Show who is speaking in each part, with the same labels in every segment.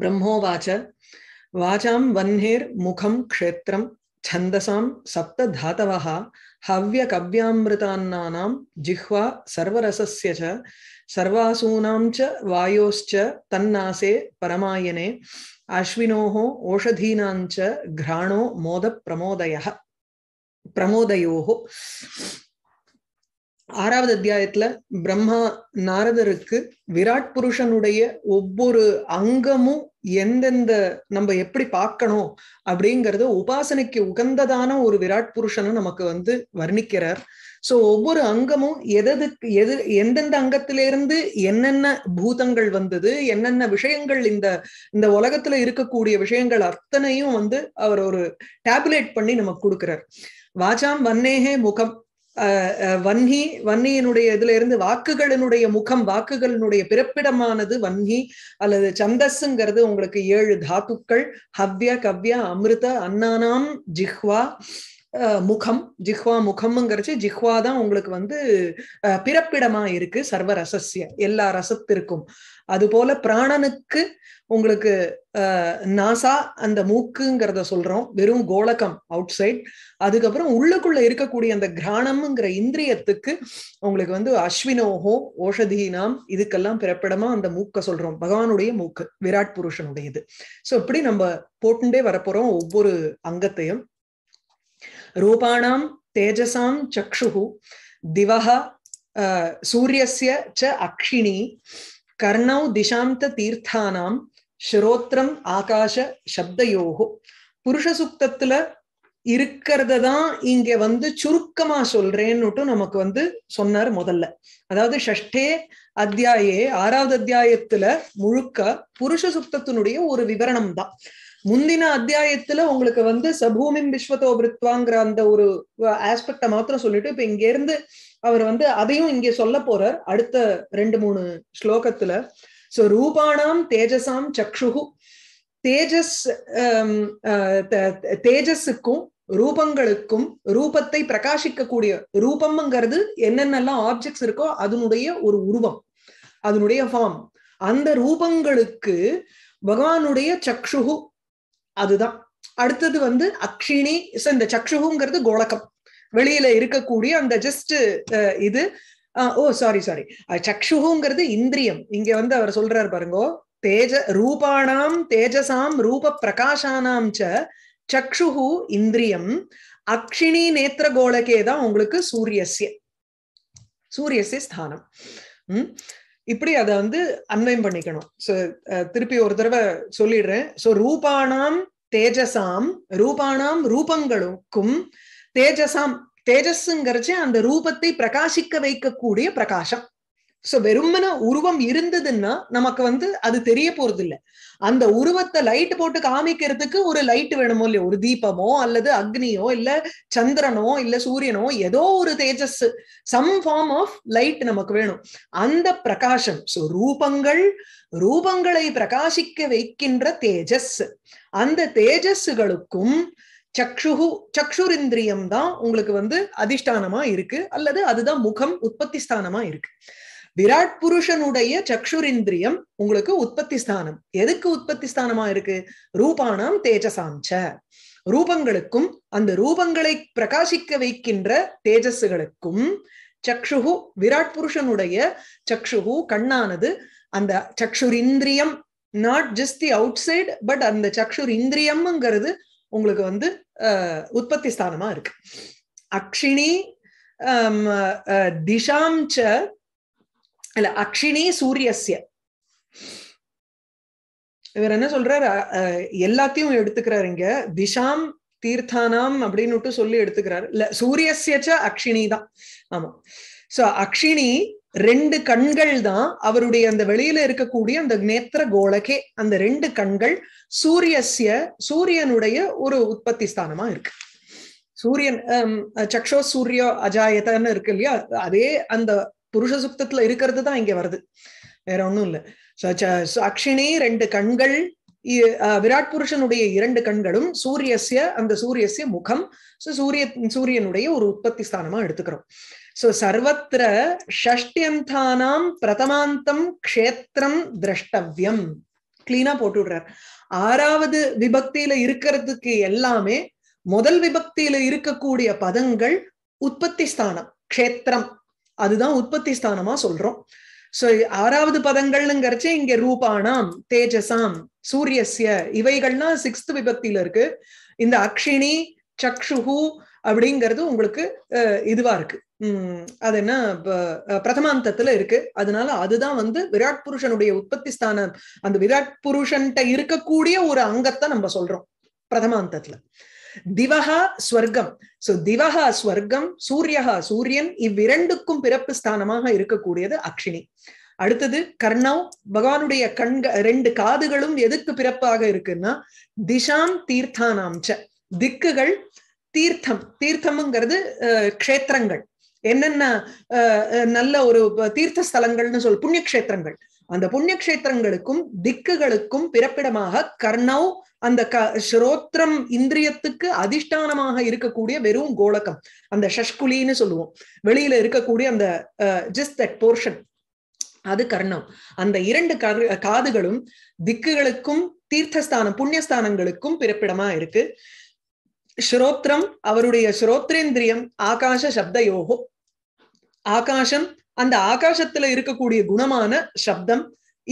Speaker 1: ब्रह्मोवाच वाचां वह्नेर्मुखं छंदसा सप्त धातव हव्यकव्यामृता जिह्वा सर्वरसस्य से सर्वासूनां च वायोश्च तन्नासे परमायने अश्विनो ओषधीना च घ्राणो प्रमोदय प्रमोदयोः ஆறாவது அத்தியாயத்துல பிரம்மா நாரதருக்கு விராட் புருஷனுடைய ஒவ்வொரு அங்கமும் எந்தெந்த நம்ம எப்படி பார்க்கணும் அப்படிங்கறத உபாசனைக்கு உகந்ததான ஒரு விராட் புருஷனும் நமக்கு வந்து வர்ணிக்கிறார் சோ ஒவ்வொரு அங்கமும் எததுக்கு எது எந்தெந்த அங்கத்திலிருந்து என்னென்ன பூதங்கள் வந்தது என்னென்ன விஷயங்கள் இந்த இந்த உலகத்துல இருக்கக்கூடிய விஷயங்கள் அத்தனையும் வந்து அவர் ஒரு டேபுலேட் பண்ணி நமக்கு கொடுக்கிறார் வாச்சாம் வன்னேகே முகம் வன்னி வன்னியினுடைய இதுல இருந்து வாக்குகளினுடைய முகம் வாக்குகளினுடைய பிறப்பிடமானது வன்னி அல்லது சந்தஸ்ங்கிறது உங்களுக்கு ஏழு தாத்துக்கள் ஹவ்ய கவ்ய அமிர்த அன்னானாம் ஜிஹ்வா முகம் ஜிஹ்வா முகம்ங்கிறச்சு ஜிஹ்வா தான் உங்களுக்கு வந்து பிறப்பிடமா இருக்கு சர்வ ரசஸ்ய எல்லா ரசத்திற்கும் அது போல பிராணனுக்கு உங்களுக்கு நாசா அந்த மூக்குங்கிறத சொல்றோம் வெறும் கோலகம் அவுட் சைட் அதுக்கப்புறம் உள்ளுக்குள்ள இருக்கக்கூடிய அந்த கிராணம்ங்கிற இந்திரியத்துக்கு உங்களுக்கு வந்து அஸ்வினோகோ ஓஷதீனாம் இதுக்கெல்லாம் பிறப்பிடமா அந்த மூக்க சொல்றோம் பகவானுடைய மூக்கு விராட் புருஷனுடையது ஸோ இப்படி நம்ம போட்டுண்டே வரப்போறோம் ஒவ்வொரு அங்கத்தையும் ரூபானாம் தேஜசாம் சக்ஷு திவஹா சூரியசிய ச அக்ஷினி கர்ணௌ திசாந்த தீர்த்தானாம் ஸ்ரோத்ரம் ஆகாஷ சப்தயோகோ புருஷ சுத்தத்துல இருக்கிறத தான் இங்க வந்து சுருக்கமா சொல்றேன்னுட்டு நமக்கு வந்து சொன்னார் முதல்ல அதாவது ஷஷ்டே அத்தியாயே ஆறாவது அத்தியாயத்துல முழுக்க புருஷ சுத்தத்தினுடைய ஒரு விவரணம் தான் முந்தின அத்தியாயத்துல உங்களுக்கு வந்து சபூமி விஸ்வத்தோ பிருத்வாங்கிற அந்த ஒரு ஆஸ்பெக்ட மாத்திரம் சொல்லிட்டு இப்ப இங்க இருந்து அவர் வந்து அதையும் இங்கே சொல்ல போறார் அடுத்த ரெண்டு மூணு ஸ்லோகத்துல ஸோ ரூபானாம் தேஜசாம் சக்ஷுகு தேஜஸ் தேஜஸுக்கும் ரூபங்களுக்கும் ரூபத்தை பிரகாசிக்கக்கூடிய ரூபம்ங்கிறது என்னென்னலாம் ஆப்ஜெக்ட்ஸ் இருக்கோ அதனுடைய ஒரு உருவம் அதனுடைய ஃபார்ம் அந்த ரூபங்களுக்கு பகவானுடைய சக்ஷுகு அதுதான் அடுத்தது வந்து அக்ஷினி இந்த சக்ஷுகுங்கிறது கோலகம் வெளியில இருக்கக்கூடிய அந்த ஜஸ்ட் இது ஓ சாரி சாரி சக்ஷுங்கிறது இந்திரியம் இங்க வந்து அவர் சொல்றாரு பாருங்கோ தேஜ ரூபாணாம் தேஜசாம் ரூப பிரகாஷானாம் சக்ஷு இந்திரியம் அக்ஷினி நேத்திர கோலகே தான் உங்களுக்கு சூரியசிய சூரியசிய ஸ்தானம் உம் இப்படி அதை வந்து அன்வயம் பண்ணிக்கணும் சோ திருப்பி ஒரு தடவை சொல்லிடுறேன் சோ ரூபானாம் தேஜசாம் ரூபானாம் ரூபங்களுக்கும் தேஜசாம் தேஜஸ்ங்கிறச்சு அந்த ரூபத்தை பிரகாசிக்க வைக்கக்கூடிய பிரகாசம் சோ வெறுமன உருவம் இருந்ததுன்னா நமக்கு வந்து அது தெரிய போறது இல்லை அந்த உருவத்தை லைட் போட்டு காமிக்கிறதுக்கு ஒரு லைட் வேணுமோ இல்லையோ ஒரு தீபமோ அல்லது அக்னியோ இல்ல சந்திரனோ இல்ல சூரியனோ ஏதோ ஒரு தேஜஸ் சம் ஃபார்ம் ஆஃப் லைட் நமக்கு வேணும் அந்த பிரகாசம் சோ ரூபங்கள் ரூபங்களை பிரகாசிக்க வைக்கின்ற தேஜஸ் அந்த தேஜஸ்களுக்கும் சக்ஷுகு சக்ஷுரிந்திரியம் தான் உங்களுக்கு வந்து அதிஷ்டானமா இருக்கு அல்லது அதுதான் முகம் உற்பத்தி ஸ்தானமா இருக்கு விராட் புருஷனுடைய சக்ஷுரிந்திரியம் உங்களுக்கு உற்பத்தி ஸ்தானம் எதுக்கு உற்பத்தி ஸ்தானமா இருக்கு ரூபானாம் தேஜசாம்ச ரூபங்களுக்கும் அந்த ரூபங்களை பிரகாசிக்க வைக்கின்ற தேஜஸ்களுக்கும் சக்ஷுகு விராட் புருஷனுடைய சக்ஷுகு கண்ணானது அந்த சக்ஷுரிந்திரியம் not just the outside but அந்த சக்ஷுர் இந்திரியம்ங்கிறது உங்களுக்கு வந்து உற்பத்தி ஸ்தானமா இருக்கு அக்ஷினி திசாம் இல்ல அக்ஷினி சூரியசிய இவர் என்ன சொல்றாரு எல்லாத்தையும் எடுத்துக்கிறாரு இங்க திஷாம் தீர்த்தானாம் அப்படின்னு சொல்லி எடுத்துக்கிறாரு இல்ல சூரியஸ்யச்ச அக்ஷினி தான் ஆமா சோ அக்ஷினி ரெண்டு கண்கள் தான் அவருடைய அந்த வெளியில இருக்கக்கூடிய அந்த நேத்திர கோலகே அந்த ரெண்டு கண்கள் சூரியஸ்ய சூரியனுடைய ஒரு உற்பத்தி ஸ்தானமா இருக்கு சூரியன் சக்ஷோ சூரியோ அஜாயத்தன்னு இருக்கு இல்லையா அதே அந்த புருஷ சுத்தத்துல இருக்கிறது தான் இங்க வருது வேற ஒண்ணும் இல்ல சாட்சினே ரெண்டு கண்கள் விராட் புருஷனுடைய இரண்டு கண்களும் சூரியசிய அந்த சூரியசிய முகம் சூரிய சூரியனுடைய ஒரு உற்பத்தி ஸ்தானமா எடுத்துக்கிறோம் சோ சர்வத்திர ஷஷ்டியந்தானாம் பிரதமாந்தம் க்ஷேத்திரம் திரஷ்டவியம் கிளீனா போட்டு விடுறார் ஆறாவது விபக்தியில இருக்கிறதுக்கு எல்லாமே முதல் விபக்தியில இருக்கக்கூடிய பதங்கள் உற்பத்தி ஸ்தானம் க்ஷேத்திரம் அதுதான் உற்பத்தி ஸ்தானமா சொல்றோம் சோ ஆறாவது பதங்கள்னுங்கிறச்சு இங்க ரூபானாம் தேஜசாம் சூரியஸ்ய இவைகள்னா சிக்ஸ்த் விபக்தியில இருக்கு இந்த அக்ஷினி சக்ஷுகு அப்படிங்கிறது உங்களுக்கு இதுவா இருக்கு அது என்ன பிரதமாந்தத்துல இருக்கு அதனால அதுதான் வந்து விராட் புருஷனுடைய உற்பத்தி ஸ்தானம் அந்த விராட் புருஷன்கிட்ட இருக்கக்கூடிய ஒரு அங்கத்தை நம்ம சொல்றோம் பிரதமாந்தத்துல திவஹா ஸ்வர்க்கம் சோ திவஹா ஸ்வர்க்கம் சூரியஹா சூரியன் இவ்விரண்டுக்கும் பிறப்பு ஸ்தானமாக இருக்கக்கூடியது அக்ஷினி அடுத்தது கர்ணவ் பகவானுடைய கண்க ரெண்டு காதுகளும் எதுக்கு பிறப்பாக இருக்குன்னா திஷாம் தீர்த்தானாம் திக்குகள் தீர்த்தம் தீர்த்தம்ங்கிறது அஹ் க்ஷேத்திரங்கள் என்னென்ன நல்ல ஒரு தீர்த்த ஸ்தலங்கள்னு சொல் புண்ணியக்ஷேத்திரங்கள் அந்த புண்ணியக்ஷேத்திரங்களுக்கும் திக்குகளுக்கும் பிறப்பிடமாக கர்ணௌ அந்த க ஸ்ரோத்ரம் இந்திரியத்துக்கு அதிஷ்டானமாக இருக்கக்கூடிய வெறும் கோலகம் அந்த ஷஷ்குலின்னு சொல்லுவோம் வெளியில இருக்கக்கூடிய அந்த ஜஸ்ட் தட் போர்ஷன் அது கர்ணம் அந்த இரண்டு காதுகளும் திக்குகளுக்கும் தீர்த்தஸ்தானம் புண்ணியஸ்தானங்களுக்கும் பிறப்பிடமா இருக்கு ஸ்ரோத்ரம் அவருடைய ஸ்ரோத்ரேந்திரியம் ஆகாச சப்தயோகோ ஆகாசம் அந்த ஆகாசத்துல இருக்கக்கூடிய குணமான சப்தம்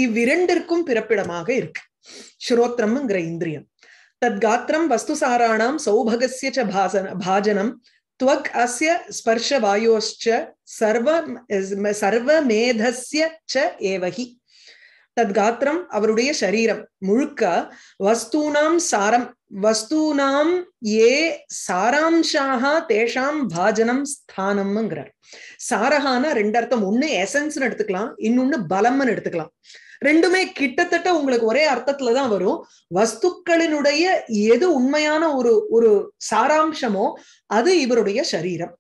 Speaker 1: இவ்விரண்டிற்கும் பிறப்பிடமாக இருக்கு ஸ்ரோத்திரம்ங்கிற இந்திரியம் தத்காத்திரம் வஸ்துசாராணாம் சௌபகசிய பாசன பாஜனம் துவக் அஸ்ய ஸ்பர்ஷ வாயோச்ச சர்வ சர்வமேதஸ்ய ச ஏவகி தத் காத்திரம் அவருடைய சரீரம் முழுக்க வஸ்தூனாம் சாரம் வஸ்தூனாம் ஏ சாராம்சாக தேஷாம் பாஜனம் ஸ்தானம்ங்கிறார் சாரஹானா ரெண்டு அர்த்தம் ஒண்ணு எசன்ஸ்னு எடுத்துக்கலாம் இன்னொன்னு பலம்னு எடுத்துக்கலாம் ரெண்டுமே கிட்டத்தட்ட உங்களுக்கு ஒரே அர்த்தத்துல தான் வரும் வஸ்துக்களினுடைய எது உண்மையான ஒரு ஒரு சாராம்சமோ அது இவருடைய சரீரம்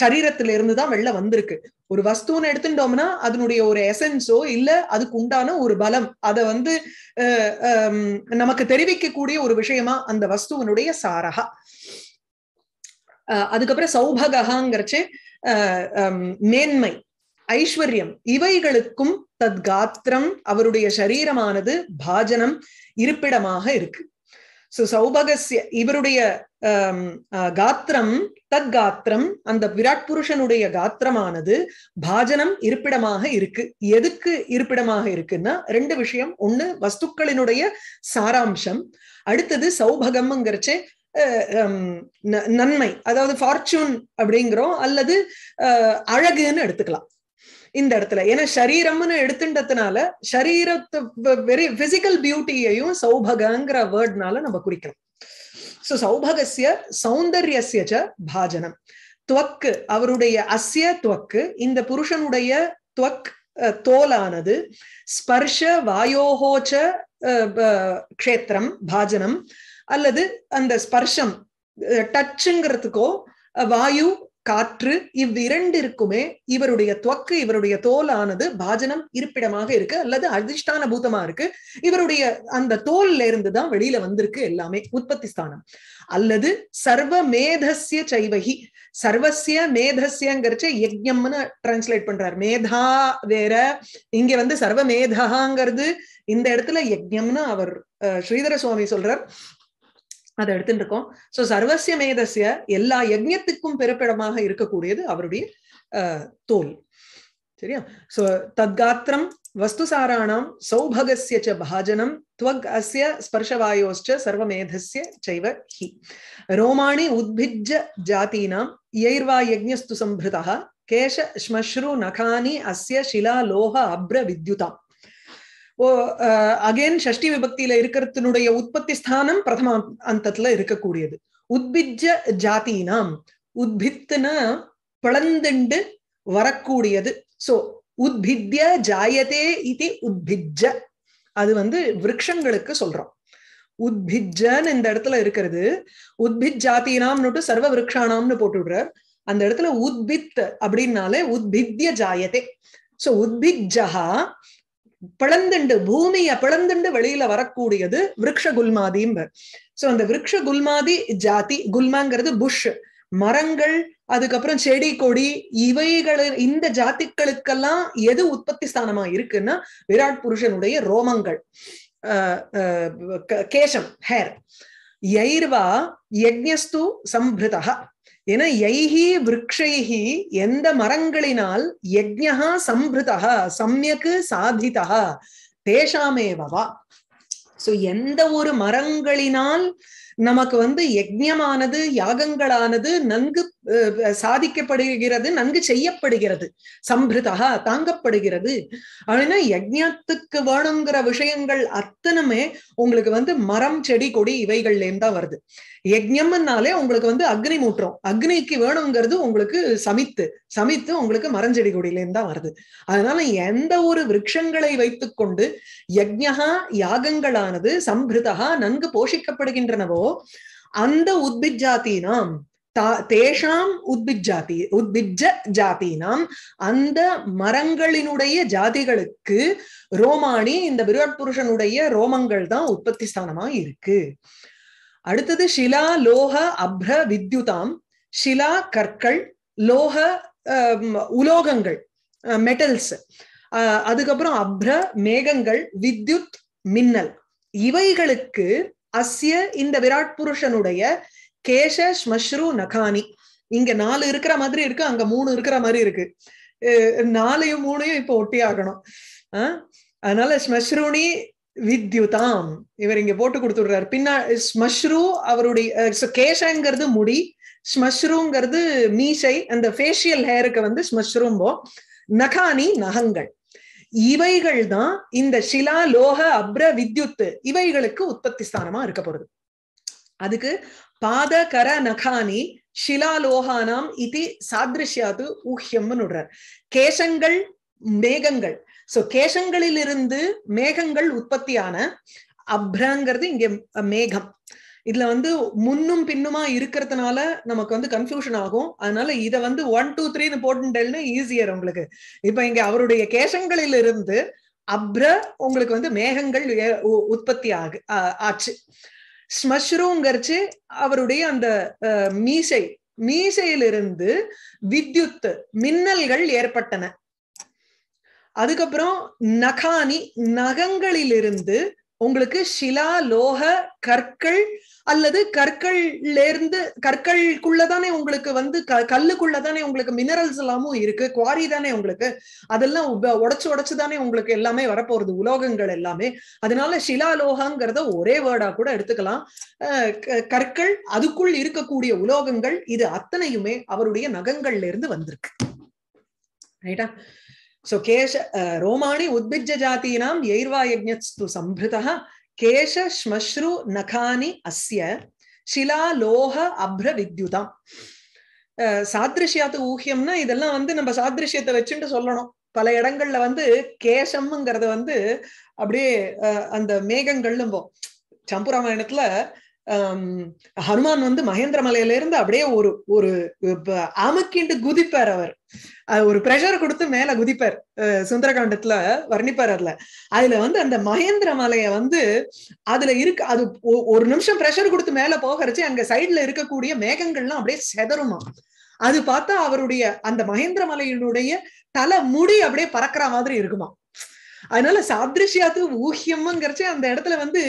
Speaker 1: சரீரத்துல இருந்து தான் வெளில வந்திருக்கு ஒரு வஸ்துன்னு எடுத்துட்டோம்னா அதனுடைய ஒரு எசன்ஸோ இல்ல அதுக்கு உண்டான ஒரு பலம் அதை வந்து நமக்கு தெரிவிக்கக்கூடிய ஒரு விஷயமா அந்த வஸ்துவனுடைய சாரகா அதுக்கப்புறம் சௌபகாங்கிறச்சு மேன்மை ஐஸ்வர்யம் இவைகளுக்கும் தத் காத்திரம் அவருடைய சரீரமானது பாஜனம் இருப்பிடமாக இருக்கு சோ சௌபகசிய இவருடைய um, uh, காத்திரம் தத் காத்திரம் அந்த விராட் புருஷனுடைய காத்திரமானது பாஜனம் இருப்பிடமாக இருக்கு எதுக்கு இருப்பிடமாக இருக்குன்னா ரெண்டு விஷயம் ஒண்ணு வஸ்துக்களினுடைய சாராம்சம் அடுத்தது சௌபகம்ங்கிறச்சே um, நன்மை அதாவது ஃபார்ச்சூன் அப்படிங்கிறோம் அல்லது அழகுன்னு எடுத்துக்கலாம் இந்த இடத்துல ஏன்னா சரீரம்னு எடுத்துட்டதுனால சரீரத்தை வெரி பிசிக்கல் பியூட்டியையும் சௌபகங்கிற வேர்ட்னால நம்ம குறிக்கணும் சோ சௌபகசிய சௌந்தர்யசிய பாஜனம் துவக்கு அவருடைய அஸ்ய துவக்கு இந்த புருஷனுடைய துவக் தோலானது ஸ்பர்ஷ வாயோகோச்ச கஷேத்திரம் பாஜனம் அல்லது அந்த ஸ்பர்ஷம் டச்சுங்கிறதுக்கோ வாயு காற்று இவ்விரண்டிற்குமே இவருடைய துவக்கு இவருடைய தோலானது பாஜனம் இருப்பிடமாக இருக்கு அல்லது அதிர்ஷ்டான பூதமா இருக்கு இவருடைய அந்த தோல்ல இருந்துதான் வெளியில வந்திருக்கு எல்லாமே உற்பத்தி ஸ்தானம் அல்லது சர்வ மேதஸ்ய சைவகி சர்வசிய மேதஸ்யங்கிறச்ச யஜ்யம்னு டிரான்ஸ்லேட் பண்றாரு மேதா வேற இங்க வந்து சர்வ மேதாங்கிறது இந்த இடத்துல யஜ்யம்னு அவர் ஸ்ரீதர சுவாமி சொல்றார் அதை எடுத்துட்டு இருக்கோம் சோ மேதசிய எல்லா யஜ்யத்துக்கும் பெருப்பிடமாக இருக்கக்கூடியது அவருடைய தோல் சரியா சோ தத்காத்திரம் வஸ்துசாராணாம் சௌபகசிய பாஜனம் துவக் அசிய ஸ்பர்ஷவாயோச்ச சர்வமேதஸ்ய செய்வ ஹி ரோமாணி உத்பிஜ்ஜ ஜாத்தீனாம் யைர்வா யஜ்ஞஸ்து சம்பிருதா கேஷ ஸ்மஸ்ரு நகானி அசிய சிலா லோக அப்ர வித்யுதாம் ஓ அகைன் ஷஷ்டி விபக்தியில இருக்கிறதுனுடைய உற்பத்தி ஸ்தானம் பிரதம அந்தத்துல இருக்கக்கூடியது உத்பிஜ ஜாத்தினாம் உத்பித்துனா பிளந்துண்டு வரக்கூடியது சோ உத்பித்ய ஜாயதே இது உத்பிஜ அது வந்து விரக்ஷங்களுக்கு சொல்றோம் உத்பிஜன்னு இந்த இடத்துல இருக்கிறது உத்பித் ஜாத்தினாம்னுட்டு சர்வ விரக்ஷானாம்னு போட்டுடுறார் அந்த இடத்துல உத்பித் அப்படின்னாலே உத்பித்ய ஜாயதே சோ உத்பிஜா பிளந்துண்டு பூமிய பிளந்துண்டு வெளியில வரக்கூடியது விரக்ஷ குல்மாதிம்பர் சோ அந்த விரக்ஷ குல்மாதி ஜாதி குல்மாங்கிறது புஷ் மரங்கள் அதுக்கப்புறம் செடி கொடி இவைகள் இந்த ஜாத்திகளுக்கெல்லாம் எது உற்பத்தி ஸ்தானமா இருக்குன்னா விராட் புருஷனுடைய ரோமங்கள் கேசம் ஹேர் யைர்வா யஜ்யஸ்து சம்பிருதா ஏன்னா யைஹி விரக்ஷைஹி எந்த மரங்களினால் யஜ்யா சம்பிருதா சமயக்கு சாதிதா தேஷாமேவவா சோ எந்த ஒரு மரங்களினால் நமக்கு வந்து யஜ்யமானது யாகங்களானது நன்கு சாதிக்கப்படுகிறது நன்கு செய்யப்படுகிறது சம்பிருதா தாங்கப்படுகிறது அப்படின்னா யஜ்யத்துக்கு வேணுங்கிற விஷயங்கள் அத்தனமே உங்களுக்கு வந்து மரம் செடி கொடி இவைகள்லேருந்து தான் வருது யஜ்யம்னாலே உங்களுக்கு வந்து அக்னி மூற்றம் அக்னிக்கு வேணுங்கிறது உங்களுக்கு சமித்து சமித்து உங்களுக்கு மரஞ்செடி கொடியிலேருந்து தான் வருது அதனால எந்த ஒரு விரக்ஷங்களை கொண்டு யஜ்யகா யாகங்களானது சம்பிருதா நன்கு போஷிக்கப்படுகின்றனவோ அந்த உத்பிஜாத்தினாம் தேஷாம் உத்பிஜாதி உத்பிஜ ஜாத்தினாம் அந்த மரங்களினுடைய ஜாதிகளுக்கு ரோமானி இந்த விராட் புருஷனுடைய ரோமங்கள் தான் உற்பத்தி ஸ்தானமா இருக்கு அடுத்தது ஷிலா லோக அப்ர வித்யுதாம் ஷிலா கற்கள் லோக உலோகங்கள் மெட்டல்ஸ் அதுக்கப்புறம் அப்ர மேகங்கள் வித்யுத் மின்னல் இவைகளுக்கு அஸ்ய இந்த விராட் புருஷனுடைய கேஷ ஸ்மஸ்ரு நகானி இங்க நாலு இருக்கிற மாதிரி இருக்கு அங்க மூணு இருக்கிற மாதிரி இருக்கு நாலையும் மூணையும் இப்ப ஒட்டி ஆகணும் அதனால ஸ்மஸ்ருணி வித்யுதாம் இவர் இங்க போட்டு கொடுத்துடுறாரு பின்னா ஸ்மஷ்ரு அவருடைய கேஷங்கிறது முடி ஸ்மஷ்ருங்கிறது மீசை அந்த ஃபேஷியல் ஹேருக்கு வந்து ஸ்மஷ்ரும்போ நகானி நகங்கள் இவைகள் தான் இந்த சிலா லோக அப்ர வித்யுத்து இவைகளுக்கு உற்பத்தி ஸ்தானமா இருக்க போறது அதுக்கு பாத கர நகானி லோகானாம் இது சாதிருஷ்யாது ஊஹ்யம்னு விடுறார் கேசங்கள் மேகங்கள் சோ கேசங்களிலிருந்து மேகங்கள் உற்பத்தியான அப்ரங்கிறது இங்க மேகம் இதுல வந்து முன்னும் பின்னுமா இருக்கிறதுனால நமக்கு வந்து கன்ஃபியூஷன் ஆகும் அதனால இத வந்து ஒன் டூ த்ரீன்னு போட்டுட்டேன்னு ஈஸியர் உங்களுக்கு இப்ப இங்க அவருடைய கேசங்களில் இருந்து அப்ர உங்களுக்கு வந்து மேகங்கள் உற்பத்தி ஆகு ஆச்சு ஸ்மஷ்ருங்கிறச்சு அவருடைய அந்த மீசை மீசையிலிருந்து வித்யுத் மின்னல்கள் ஏற்பட்டன அதுக்கப்புறம் நகானி நகங்களிலிருந்து உங்களுக்கு சிலா லோக கற்கள் அல்லது கற்கள்ல இருந்து கற்கள்குள்ளதானே உங்களுக்கு வந்து க கல்லுக்குள்ளதானே உங்களுக்கு மினரல்ஸ் எல்லாமும் இருக்கு குவாரி தானே உங்களுக்கு அதெல்லாம் உடச்சு உடச்சு தானே உங்களுக்கு எல்லாமே வரப்போறது உலோகங்கள் எல்லாமே அதனால ஷிலாலோகாங்கிறத ஒரே வேர்டா கூட எடுத்துக்கலாம் கற்கள் அதுக்குள் இருக்கக்கூடிய உலோகங்கள் இது அத்தனையுமே அவருடைய நகங்கள்ல இருந்து வந்திருக்கு ரைட்டா சோ கேஷ ரோமாணி உத்பிஜ ஜாத்தீனாம் எய்ர்வா யஜ்னஸ்து சம்பிருதா கேஷ ஸ்மஸ்ரு நகானி அஸ்ய ஷிலா லோக அப்ர வித்யுதாம் சாதிருஷ்யாத்து ஊகியம்னா இதெல்லாம் வந்து நம்ம சாதிருஷ்யத்தை வச்சுட்டு சொல்லணும் பல இடங்கள்ல வந்து கேசம்ங்கிறது வந்து அப்படியே அந்த மேகங்கள்னும்போம் சம்புராமாயணத்துல ஹனுமான் வந்து மகேந்திர மலையில இருந்து அப்படியே ஒரு ஒரு அமுக்கிண்டு குதிப்பார் அவர் ஒரு பிரஷர் கொடுத்து மேல குதிப்பார் சுந்தரகாண்டத்துல வர்ணிப்பார் அதுல அதுல வந்து அந்த மகேந்திர மலைய வந்து அதுல இருக்கு அது ஒரு நிமிஷம் பிரஷர் கொடுத்து மேல போகிறச்சு அங்க சைட்ல இருக்கக்கூடிய மேகங்கள்லாம் அப்படியே செதறுமா அது பார்த்தா அவருடைய அந்த மகேந்திர மலையினுடைய தலை முடி அப்படியே பறக்குற மாதிரி இருக்குமா அதனால சாதிருஷ்யாத்து ஊக்கியம்ங்கிறச்ச அந்த இடத்துல வந்து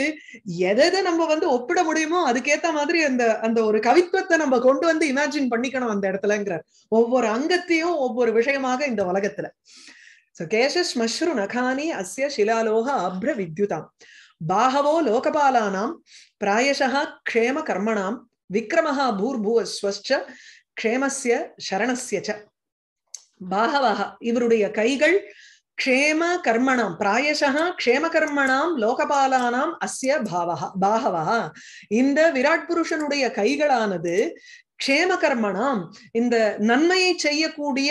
Speaker 1: எதை நம்ம வந்து ஒப்பிட முடியுமோ அதுக்கேத்த மாதிரி அந்த அந்த ஒரு கவித்துவத்தை நம்ம கொண்டு வந்து இமேஜின் பண்ணிக்கணும் அந்த இடத்துலங்கிறார் ஒவ்வொரு அங்கத்தையும் ஒவ்வொரு விஷயமாக இந்த உலகத்துல சோ கேஷஸ் நகானி அஸ்ய சிலாலோக அப்ர வித்யுதாம் பாகவோ லோகபாலானாம் பிராயசா க்ஷேம கர்மணாம் விக்ரமஹா பூர்பூவஸ்வஸ்ச க்ஷேமஸ்ய சரணஸ்ய பாகவாக இவருடைய கைகள் க்ஷேம கர்மணாம் பிராயசா க்ஷேம கர்மணாம் லோகபாலானாம் அஸ்ய பாவகா பாகவா இந்த விராட் புருஷனுடைய கைகளானது க்ஷேம கர்மணாம் இந்த நன்மையை செய்யக்கூடிய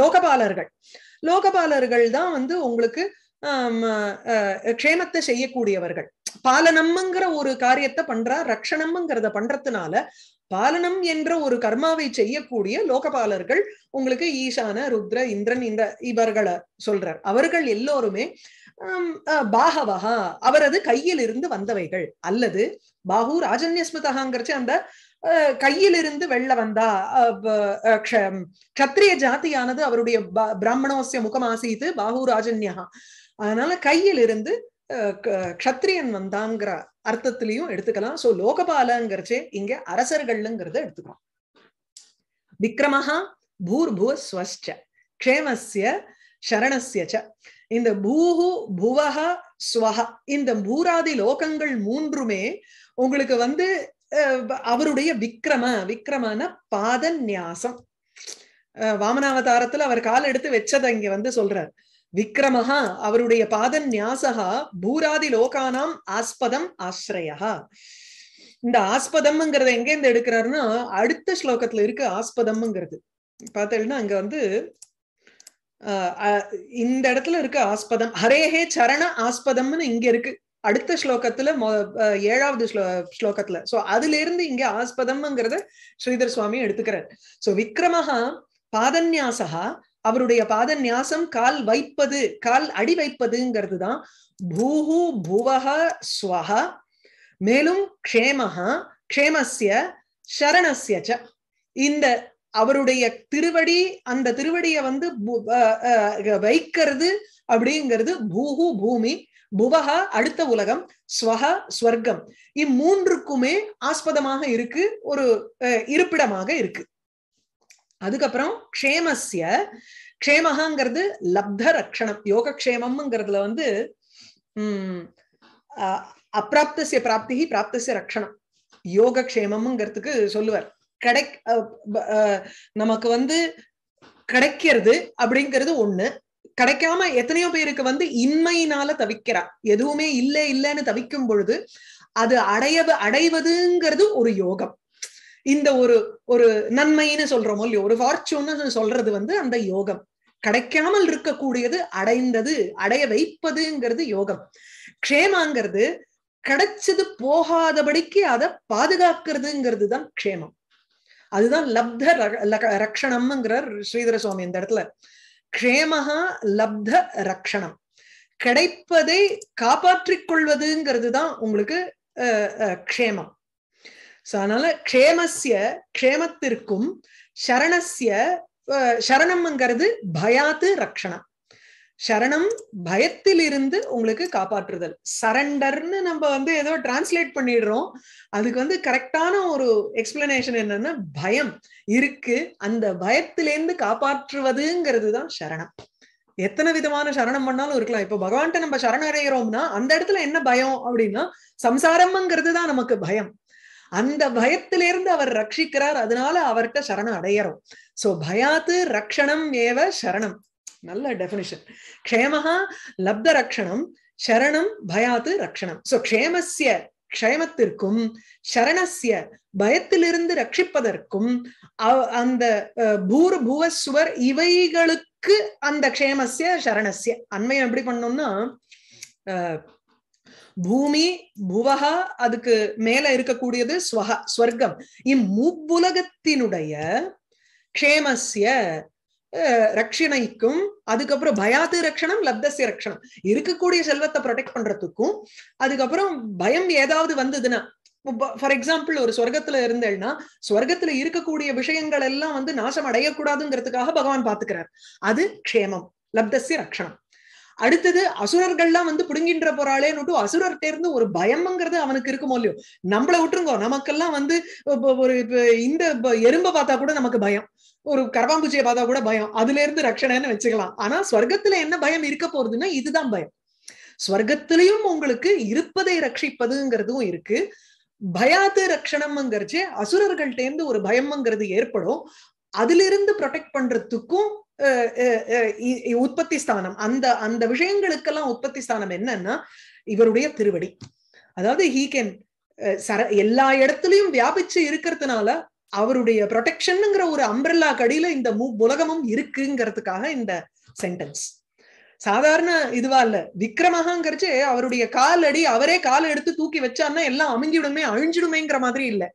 Speaker 1: லோகபாலர்கள் லோகபாலர்கள் தான் வந்து உங்களுக்கு க்ஷேமத்தை செய்யக்கூடியவர்கள் பாலனம்ங்கிற ஒரு காரியத்தை பண்றா ரக்ஷணம்ங்கிறத பண்றதுனால பாலனம் என்ற ஒரு கர்மாவை செய்யக்கூடிய லோகபாலர்கள் உங்களுக்கு ஈசான ருத்ர இந்திரன் இந்த இவர்களை சொல்றார் அவர்கள் எல்லோருமே பாகவகா அவரது கையில் இருந்து வந்தவைகள் அல்லது பாகு ராஜன்யஸ்மிதகாங்கிறச்சு அந்த கையிலிருந்து வெள்ள வந்தா கத்திரிய ஜாத்தியானது அவருடைய பிராமணோசிய முகமாசீத்து பாகு ராஜன்யா அதனால கையிலிருந்து க்ஷத்ரியன் வந்தாங்கிற அர்த்தத்திலையும் எடுத்துக்கலாம் சோ லோகபாலங்கிறச்சே இங்க அரசர்கள்ங்கிறத எடுத்துக்கலாம் விக்ரமஹா பூர்புவ ஸ்வஸ்ட கஷேமஸ்ய சரணஸ்ய இந்த பூஹு புவஹ ஸ்வஹ இந்த பூராதி லோகங்கள் மூன்றுமே உங்களுக்கு வந்து அவருடைய விக்ரம விக்ரமான பாதன்யாசம் வாமனாவதாரத்துல அவர் கால் எடுத்து வச்சதை இங்க வந்து சொல்றார் விக்ரமஹா அவருடைய பாத நியாசகா பூராதி லோகானாம் ஆஸ்பதம் ஆசிரயா இந்த ஆஸ்பதம்ங்கிறத எங்க இருந்து எடுக்கிறாருன்னா அடுத்த ஸ்லோகத்துல இருக்கு ஆஸ்பதம்ங்கிறது பார்த்தேன்னா அங்க வந்து இந்த இடத்துல இருக்க ஆஸ்பதம் ஹரேஹே சரண ஆஸ்பதம்னு இங்க இருக்கு அடுத்த ஸ்லோகத்துல ஏழாவது ஸ்லோ ஸ்லோகத்துல சோ அதுல இருந்து இங்க ஆஸ்பதம்ங்கிறத ஸ்ரீதர் சுவாமி எடுத்துக்கிறார் சோ விக்ரமஹா பாதன்யாசகா அவருடைய பாத நியாசம் கால் வைப்பது கால் அடி வைப்பதுங்கிறது தான் புவக ஸ்வஹ மேலும் க்ஷேமஹா க்ஷேமஸ்ய சரணஸ்யச்ச இந்த அவருடைய திருவடி அந்த திருவடிய வந்து வைக்கிறது அப்படிங்கிறது பூஹு பூமி புவகா அடுத்த உலகம் ஸ்வஹ ஸ்வர்க்கம் இம்மூன்றுக்குமே ஆஸ்பதமாக இருக்கு ஒரு இருப்பிடமாக இருக்கு அதுக்கப்புறம் க்ஷேமஸ்ய க்ஷேமகாங்கிறது லப்த ரக்ஷணம் க்ஷேமம்ங்கிறதுல வந்து உம் அப்பிராப்தசிய பிராப்தி பிராப்தசிய ரக்ஷணம் க்ஷேமம்ங்கிறதுக்கு சொல்லுவார் கிடை நமக்கு வந்து கிடைக்கிறது அப்படிங்கிறது ஒண்ணு கிடைக்காம எத்தனையோ பேருக்கு வந்து இன்மையினால தவிக்கிறா எதுவுமே இல்லை இல்லைன்னு தவிக்கும் பொழுது அது அடையவு அடைவதுங்கிறது ஒரு யோகம் இந்த ஒரு ஒரு நன்மைன்னு சொல்றோமோ இல்லையோ ஒரு ஃபார்ச்சூன் சொல்றது வந்து அந்த யோகம் கிடைக்காமல் இருக்கக்கூடியது அடைந்தது அடைய வைப்பதுங்கிறது யோகம் க்ஷேமாங்கிறது கிடைச்சது போகாதபடிக்கு அதை பாதுகாக்கிறதுங்கிறது தான் க்ஷேமம் அதுதான் லப்த ரக்ஷணம்ங்கிறார் ஸ்ரீதர சுவாமி இந்த இடத்துல க்ஷேமஹா லப்த ரக்ஷணம் கிடைப்பதை காப்பாற்றிக் கொள்வதுங்கிறது தான் உங்களுக்கு க்ஷேமம் சோ அதனால க்ஷேமசிய க்ஷேமத்திற்கும் சரணசிய சரணம்ங்கிறது பயாத்து ரக்ஷணம் சரணம் பயத்திலிருந்து உங்களுக்கு காப்பாற்றுதல் சரண்டர்னு நம்ம வந்து ஏதோ டிரான்ஸ்லேட் பண்ணிடுறோம் அதுக்கு வந்து கரெக்டான ஒரு எக்ஸ்பிளனேஷன் என்னன்னா பயம் இருக்கு அந்த பயத்திலேருந்து காப்பாற்றுவதுங்கிறது தான் சரணம் எத்தனை விதமான சரணம் பண்ணாலும் இருக்கலாம் இப்ப பகவான்கிட்ட நம்ம சரணடைகிறோம்னா அந்த இடத்துல என்ன பயம் அப்படின்னா சம்சாரம்ங்கிறது தான் நமக்கு பயம் அந்த பயத்திலிருந்து அவர் ரட்சிக்கிறார் அதனால அவர்கிட்ட சரணம் அடையறோம் சோ பயாத்து ரக்ஷணம் ஏவ சரணம் நல்ல டெபினிஷன் க்ஷேமஹா லப்த ரக்ஷணம் சரணம் பயாத்து ரக்ஷணம் சோ க்ஷேமசிய க்ஷேமத்திற்கும் சரணஸ்ய பயத்திலிருந்து ரட்சிப்பதற்கும் அந்த பூர் பூவ சுவர் இவைகளுக்கு அந்த க்ஷேமசிய சரணசிய அண்மையை எப்படி பண்ணோம்னா பூமி புவகா அதுக்கு மேல இருக்கக்கூடியது ஸ்வகா ஸ்வர்க்கம் இம்முப்புலகத்தினுடைய கஷேமசிய ரட்சணைக்கும் அதுக்கப்புறம் பயாது ரட்சணம் லப்தசிய ரட்சணம் இருக்கக்கூடிய செல்வத்தை ப்ரொடெக்ட் பண்றதுக்கும் அதுக்கப்புறம் பயம் ஏதாவது வந்ததுன்னா ஃபார் எக்ஸாம்பிள் ஒரு சொர்க்கத்துல இருந்தேன்னா சொர்க்கத்துல இருக்கக்கூடிய விஷயங்கள் எல்லாம் வந்து நாசம் அடையக்கூடாதுங்கிறதுக்காக பகவான் பாத்துக்கிறார் அது க்ஷேமம் லப்தசிய ரட்சணம் அடுத்தது அசுரர்கள்லாம் வந்து பிடுங்கின்ற போறாளேன்னு அசுரர்கிட்ட இருந்து ஒரு பயம்ங்கிறது அவனுக்கு இருக்குமோ இல்லையோ நம்மளை விட்டுருங்கோ நமக்கெல்லாம் வந்து ஒரு இந்த எறும்ப பார்த்தா கூட நமக்கு பயம் ஒரு கரபாம்பூச்சியை பார்த்தா கூட பயம் அதுல இருந்து ரட்சணைன்னு வச்சுக்கலாம் ஆனா ஸ்வர்க்கத்துல என்ன பயம் இருக்க போறதுன்னா இதுதான் பயம் ஸ்வர்க்கத்திலையும் உங்களுக்கு இருப்பதை ரட்சிப்பதுங்கிறதும் இருக்கு பயாத்து ரக்ஷணம்ங்கிறச்சு அசுரர்கள்ட்டேந்து ஒரு பயம்ங்கிறது ஏற்படும் அதிலிருந்து ப்ரொடெக்ட் பண்றதுக்கும் உற்பத்தி ஸ்தானம் அந்த அந்த விஷயங்களுக்கெல்லாம் உற்பத்தி ஸ்தானம் என்னன்னா இவருடைய திருவடி அதாவது ஹீ கேன் சர எல்லா இடத்துலயும் வியாபிச்சு இருக்கிறதுனால அவருடைய ப்ரொடெக்ஷனுங்கிற ஒரு அம்பிரல்லா கடியில இந்த உலகமும் இருக்குங்கிறதுக்காக இந்த சென்டென்ஸ் சாதாரண இதுவா இல்ல விக்ரமகாங்கிறச்சு அவருடைய கால் அடி அவரே கால் எடுத்து தூக்கி வச்சான்னா எல்லாம் அமைஞ்சிடுமே அழிஞ்சிடுமேங்கிற மாதிரி இல்லை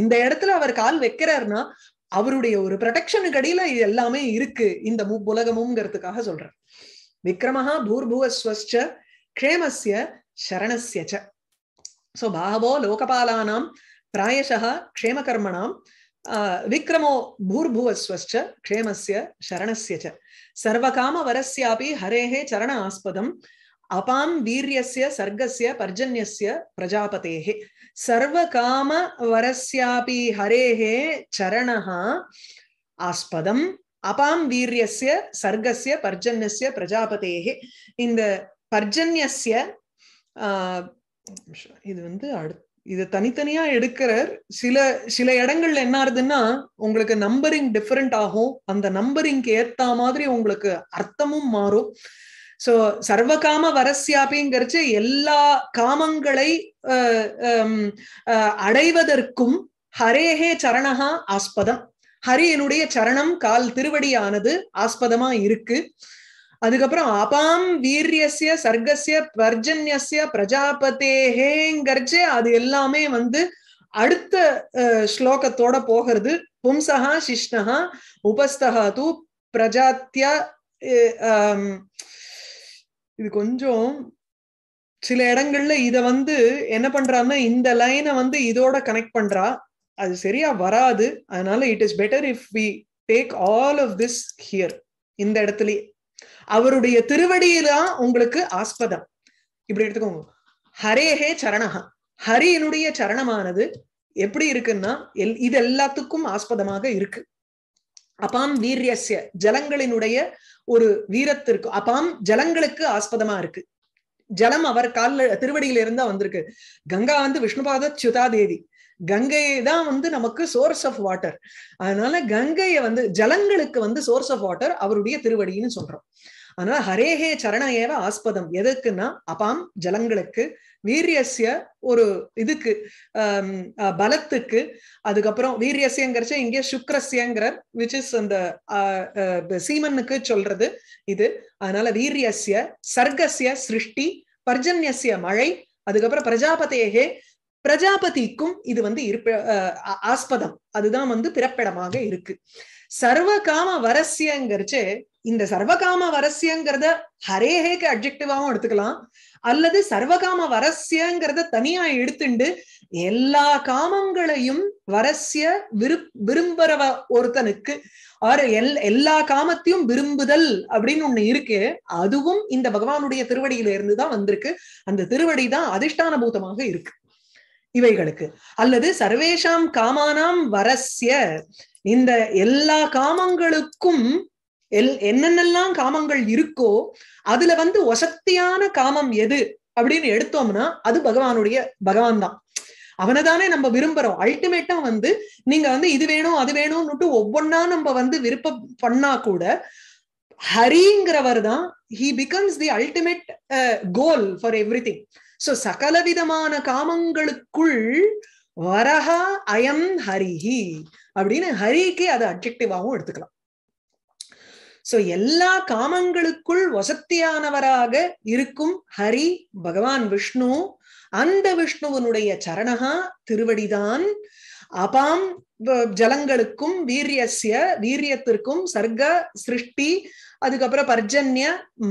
Speaker 1: இந்த இடத்துல அவர் கால் வைக்கிறாருன்னா அவருடைய ஒரு ப்ரொடெக்ஷனுக்கு அடியில இது எல்லாமே இருக்கு இந்த உலகமும்ங்கிறதுக்காக சொல்றேன் விக்ரமஹா பூர்புவஸ்வஸ்ச கஷேமஸ்ய சரணஸ்யச்ச சோ பாகவோ லோகபாலானாம் பிராயசா க்ஷேமகர்மணாம் விக்ரமோ பூர்புவஸ்வஸ்ச க்ஷேமஸ்ய சரணஸ்யச்ச சர்வகாம வரஸ்யாபி ஹரேஹே சரண ஆஸ்பதம் அபாம் வீரியசிய சர்க்கசிய பர்ஜன்யசிய பிரஜாபதேஹே சர்வகாம வரஸ்யாபி ஹரேஹே சரணஹா ஆஸ்பதம் அபாம் வீரியசிய சர்க்கசிய பர்ஜன்யசிய பிரஜாபதேகே இந்த பர்ஜன்யசிய இது வந்து அடுத்து இது தனித்தனியா எடுக்கிறார் சில சில இடங்கள்ல என்ன ஆகுதுன்னா உங்களுக்கு நம்பரிங் டிஃபரெண்ட் ஆகும் அந்த நம்பரிங்க்கு ஏத்த மாதிரி உங்களுக்கு அர்த்தமும் மாறும் சோ சர்வகாம வரஸ்யாபிங்கிறச்சு எல்லா காமங்களை அடைவதற்கும் ஹரேஹே சரணஹா ஆஸ்பதம் ஹரியனுடைய சரணம் கால் திருவடியானது ஆஸ்பதமா இருக்கு அதுக்கப்புறம் அபாம் வீரியசிய சர்க்கசிய பர்ஜன்யசிய பிரஜாபதேஹேங்கிறச்சே அது எல்லாமே வந்து அடுத்த ஸ்லோகத்தோட போகிறது பும்சகா சிஷ்ணஹா உபஸ்தகா தூ பிரஜாத்திய இது கொஞ்சம் சில இடங்கள்ல இத வந்து என்ன பண்றான்னா இந்த லைனை வந்து இதோட கனெக்ட் பண்றா அது சரியா வராது அதனால it is better if we take all of this here இந்த இடத்துலயே அவருடைய திருவடியிலாம் உங்களுக்கு ஆஸ்பதம் இப்படி எடுத்துக்கோங்க ஹரேஹே சரணஹா ஹரியனுடைய சரணமானது எப்படி இருக்குன்னா எல் இது எல்லாத்துக்கும் ஆஸ்பதமாக இருக்கு அப்பாம் வீரியசிய ஜலங்களினுடைய ஒரு வீரத்திற்கு அப்பாம் ஜலங்களுக்கு ஆஸ்பதமா இருக்கு ஜலம் அவர் கால திருவடியில இருந்தா வந்திருக்கு கங்கா வந்து விஷ்ணுபாத சுதா தேவி கங்கை தான் வந்து நமக்கு சோர்ஸ் ஆஃப் வாட்டர் அதனால கங்கைய வந்து ஜலங்களுக்கு வந்து சோர்ஸ் ஆஃப் வாட்டர் அவருடைய திருவடின்னு சொல்றோம் அதனால ஹரேகே சரண ஏவ ஆஸ்பதம் எதுக்குன்னா அப்பாம் ஜலங்களுக்கு வீரியசிய ஒரு இதுக்கு பலத்துக்கு அதுக்கப்புறம் வீரியசியங்கிறச்ச இங்கே சுக்ரஸ்யங்கிற விச் இஸ் அந்த சீமனுக்கு சொல்றது இது அதனால வீரியசிய சர்க்கசிய சிருஷ்டி பர்ஜன்யசிய மழை அதுக்கப்புறம் பிரஜாபதேகே பிரஜாபதிக்கும் இது வந்து இருப்ப ஆஸ்பதம் அதுதான் வந்து பிறப்பிடமாக இருக்கு சர்வகாம வரசியங்கிறச்சு இந்த சர்வகாம வரசியங்கிறத ஹரேஹேக்கு அப்ஜெக்டிவாவும் எடுத்துக்கலாம் அல்லது சர்வகாம வரசியங்கிறத தனியா எடுத்துண்டு எல்லா காமங்களையும் வரசிய விரு விரும்புறவ ஒருத்தனுக்கு ஆறு எல் எல்லா காமத்தையும் விரும்புதல் அப்படின்னு ஒண்ணு இருக்கு அதுவும் இந்த பகவானுடைய திருவடியில இருந்து தான் வந்திருக்கு அந்த திருவடி தான் அதிஷ்டான பூதமாக இருக்கு இவைகளுக்கு அல்லது சர்வேஷாம் காமானாம் வரஸ்ய இந்த எல்லா காமங்களுக்கும் எல் என்னென்னலாம் காமங்கள் இருக்கோ அதுல வந்து வசத்தியான காமம் எது அப்படின்னு எடுத்தோம்னா அது பகவானுடைய பகவான் தான் அவனை தானே நம்ம விரும்புறோம் அல்டிமேட்டா வந்து நீங்க வந்து இது வேணும் அது வேணும்னுட்டு ஒவ்வொன்னா நம்ம வந்து விருப்பம் பண்ணா கூட ஹரிங்கிறவர் தான் he becomes the ultimate goal for everything so சகலவிதமான காமங்களுக்குள் வரஹா அயம் ஹரிஹி அப்படின்னு ஹரிக்கு அது அப்ஜெக்டிவாகவும் எடுத்துக்கலாம் சோ எல்லா காமங்களுக்குள் வசத்தியானவராக இருக்கும் ஹரி பகவான் விஷ்ணு அந்த விஷ்ணுவனுடைய சரணகா திருவடிதான் அபாம் ஜலங்களுக்கும் வீரியஸ்ய வீரியத்திற்கும் சர்க்க சிருஷ்டி அதுக்கப்புறம் பர்ஜன்ய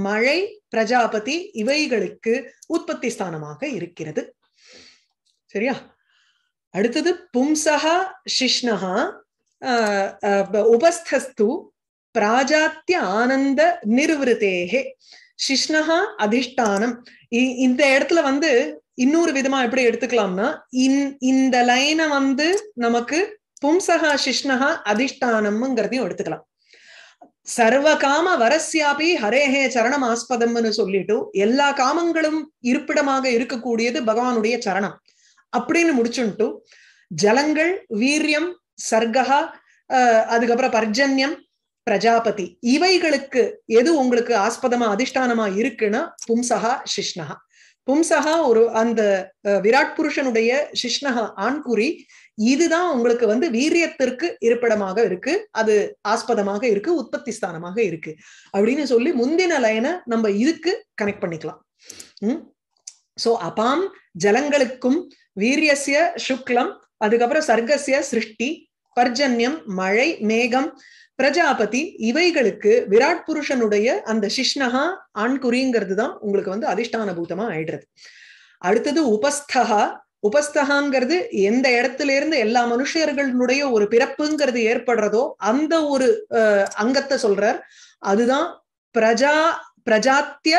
Speaker 1: மழை பிரஜாபதி இவைகளுக்கு உற்பத்தி ஸ்தானமாக இருக்கிறது சரியா அடுத்தது பும்சகா சிஷ்ணஹா உபஸ்தஸ்து பிராஜாத்திய ஆனந்த நிர்வத்தேகே சிஷ்ணா அதிஷ்டானம் இந்த இடத்துல வந்து இன்னொரு விதமா எப்படி எடுத்துக்கலாம்னா இந்த லைனை வந்து நமக்கு பும்சகா சிஷ்ணகா அதிஷ்டானம்ங்கிறதையும் எடுத்துக்கலாம் சர்வகாம வரஸ்யாபி ஹரேஹே சரணம் ஆஸ்பதம்னு சொல்லிட்டு எல்லா காமங்களும் இருப்பிடமாக இருக்கக்கூடியது பகவானுடைய சரணம் அப்படின்னு முடிச்சுட்டு ஜலங்கள் வீரியம் சர்க்கா அதுக்கப்புறம் பர்ஜன்யம் பிரஜாபதி இவைகளுக்கு எது உங்களுக்கு ஆஸ்பதமா அதிஷ்டானமா இருக்குன்னா பும்சகா சிஷ்ணகா பும்சகா ஒரு அந்த விராட் புருஷனுடைய சிஷ்ணகா ஆண்குறி இதுதான் உங்களுக்கு வந்து வீரியத்திற்கு இருப்பிடமாக இருக்கு அது ஆஸ்பதமாக இருக்கு உற்பத்தி ஸ்தானமாக இருக்கு அப்படின்னு சொல்லி முந்தின லைனை நம்ம இதுக்கு கனெக்ட் பண்ணிக்கலாம் உம் சோ அபாம் ஜலங்களுக்கும் வீரியசிய சுக்லம் அதுக்கப்புறம் சர்க்கசிய சிருஷ்டி பர்ஜன்யம் மழை மேகம் பிரஜாபதி இவைகளுக்கு விராட் புருஷனுடைய அந்த சிஷ்ணகா ஆண்குறிங்கிறது தான் உங்களுக்கு வந்து அதிஷ்டான பூதமா ஆயிடுறது அடுத்தது உபஸ்தகா உபஸ்தகாங்கிறது எந்த இடத்துல இருந்து எல்லா மனுஷர்களுடைய ஒரு பிறப்புங்கிறது ஏற்படுறதோ அந்த ஒரு அங்கத்தை சொல்றார் அதுதான் பிரஜா பிரஜாத்திய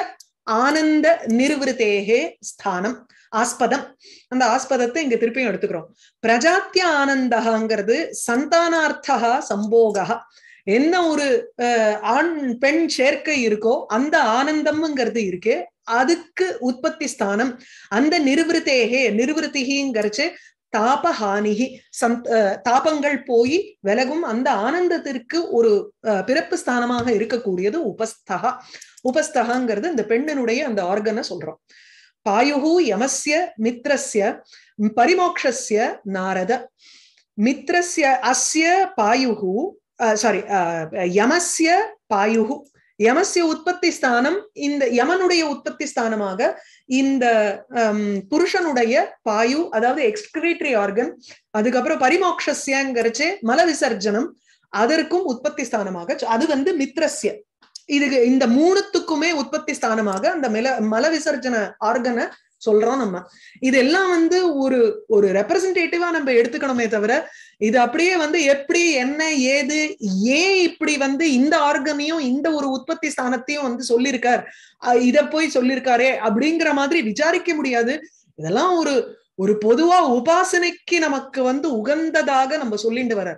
Speaker 1: ஆனந்த நிர்வத்தேகே ஸ்தானம் ஆஸ்பதம் அந்த ஆஸ்பதத்தை இங்க திருப்பியும் எடுத்துக்கிறோம் பிரஜாத்திய ஆனந்தகாங்கிறது சந்தானார்த்தகா சம்போகா என்ன ஒரு ஆண் பெண் சேர்க்கை இருக்கோ அந்த ஆனந்தம்ங்கிறது இருக்கு அதுக்கு உற்பத்தி ஸ்தானம் அந்த நிறுவத்தேகே நிறுவத்திகிங்கிறச்சு தாபஹானிகி சந்த் தாபங்கள் போய் விலகும் அந்த ஆனந்தத்திற்கு ஒரு பிறப்பு ஸ்தானமாக இருக்கக்கூடியது உபஸ்தகா உபஸ்தகாங்கிறது இந்த பெண்ணினுடைய அந்த ஆர்கனை சொல்றோம் பாயுகு யமஸ்ய மித்ரஸ்ய பரிமோக்ஷஸ்ய நாரத மித்ரஸ்ய அஸ்ய பாயுகு சாரி யமஸ்ய பாயுகு யமசிய உற்பத்தி ஸ்தானம் இந்த யமனுடைய உற்பத்தி ஸ்தானமாக இந்த புருஷனுடைய பாயு அதாவது எக்ஸ்கிரேட்டரி ஆர்கன் அதுக்கப்புறம் பரிமோக்ஷஸ்யங்கிறச்சு மல விசர்ஜனம் அதற்கும் உற்பத்தி ஸ்தானமாக அது வந்து மித்ரஸ்ய இது இந்த மூணுத்துக்குமே உற்பத்தி ஸ்தானமாக அந்த மல மல விசர்ஜன ஆர்கனை சொல்றோம் நம்ம இதெல்லாம் வந்து ஒரு ஒரு ரெப்ரசன்டேட்டிவா நம்ம எடுத்துக்கணுமே தவிர இது அப்படியே வந்து எப்படி என்ன ஏது ஏன் இப்படி வந்து இந்த ஆர்கனையும் இந்த ஒரு உற்பத்தி ஸ்தானத்தையும் வந்து சொல்லியிருக்கார் இத போய் சொல்லியிருக்காரே அப்படிங்கிற மாதிரி விசாரிக்க முடியாது இதெல்லாம் ஒரு ஒரு பொதுவா உபாசனைக்கு நமக்கு வந்து உகந்ததாக நம்ம சொல்லிட்டு வர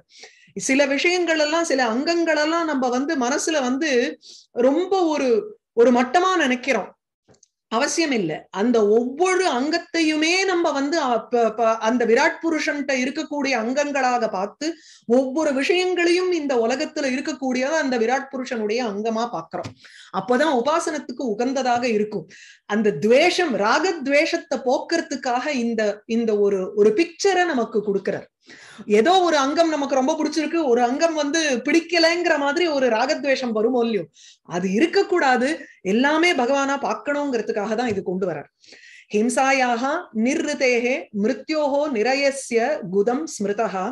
Speaker 1: சில விஷயங்கள் எல்லாம் சில அங்கங்கள் எல்லாம் நம்ம வந்து மனசுல வந்து ரொம்ப ஒரு ஒரு மட்டமா நினைக்கிறோம் அவசியம் இல்லை அந்த ஒவ்வொரு அங்கத்தையுமே நம்ம வந்து அந்த விராட் புருஷன்ட்ட இருக்கக்கூடிய அங்கங்களாக பார்த்து ஒவ்வொரு விஷயங்களையும் இந்த உலகத்துல இருக்கக்கூடியதா அந்த விராட் புருஷனுடைய அங்கமா பாக்குறோம் அப்பதான் உபாசனத்துக்கு உகந்ததாக இருக்கும் அந்த துவேஷம் ராகத்வேஷத்தை போக்குறதுக்காக இந்த இந்த ஒரு ஒரு பிக்சரை நமக்கு கொடுக்கிறார் ஏதோ ஒரு அங்கம் நமக்கு ரொம்ப பிடிச்சிருக்கு ஒரு அங்கம் வந்து பிடிக்கலைங்கிற மாதிரி ஒரு ராகத்வேஷம் வரும் இல்லையோ அது இருக்கக்கூடாது எல்லாமே பகவானா பார்க்கணுங்கிறதுக்காக தான் இது கொண்டு வர்றார் ஹிம்சாயாக நிர்ருதேகே மிருத்யோகோ நிரயசிய குதம் ஸ்மிருதா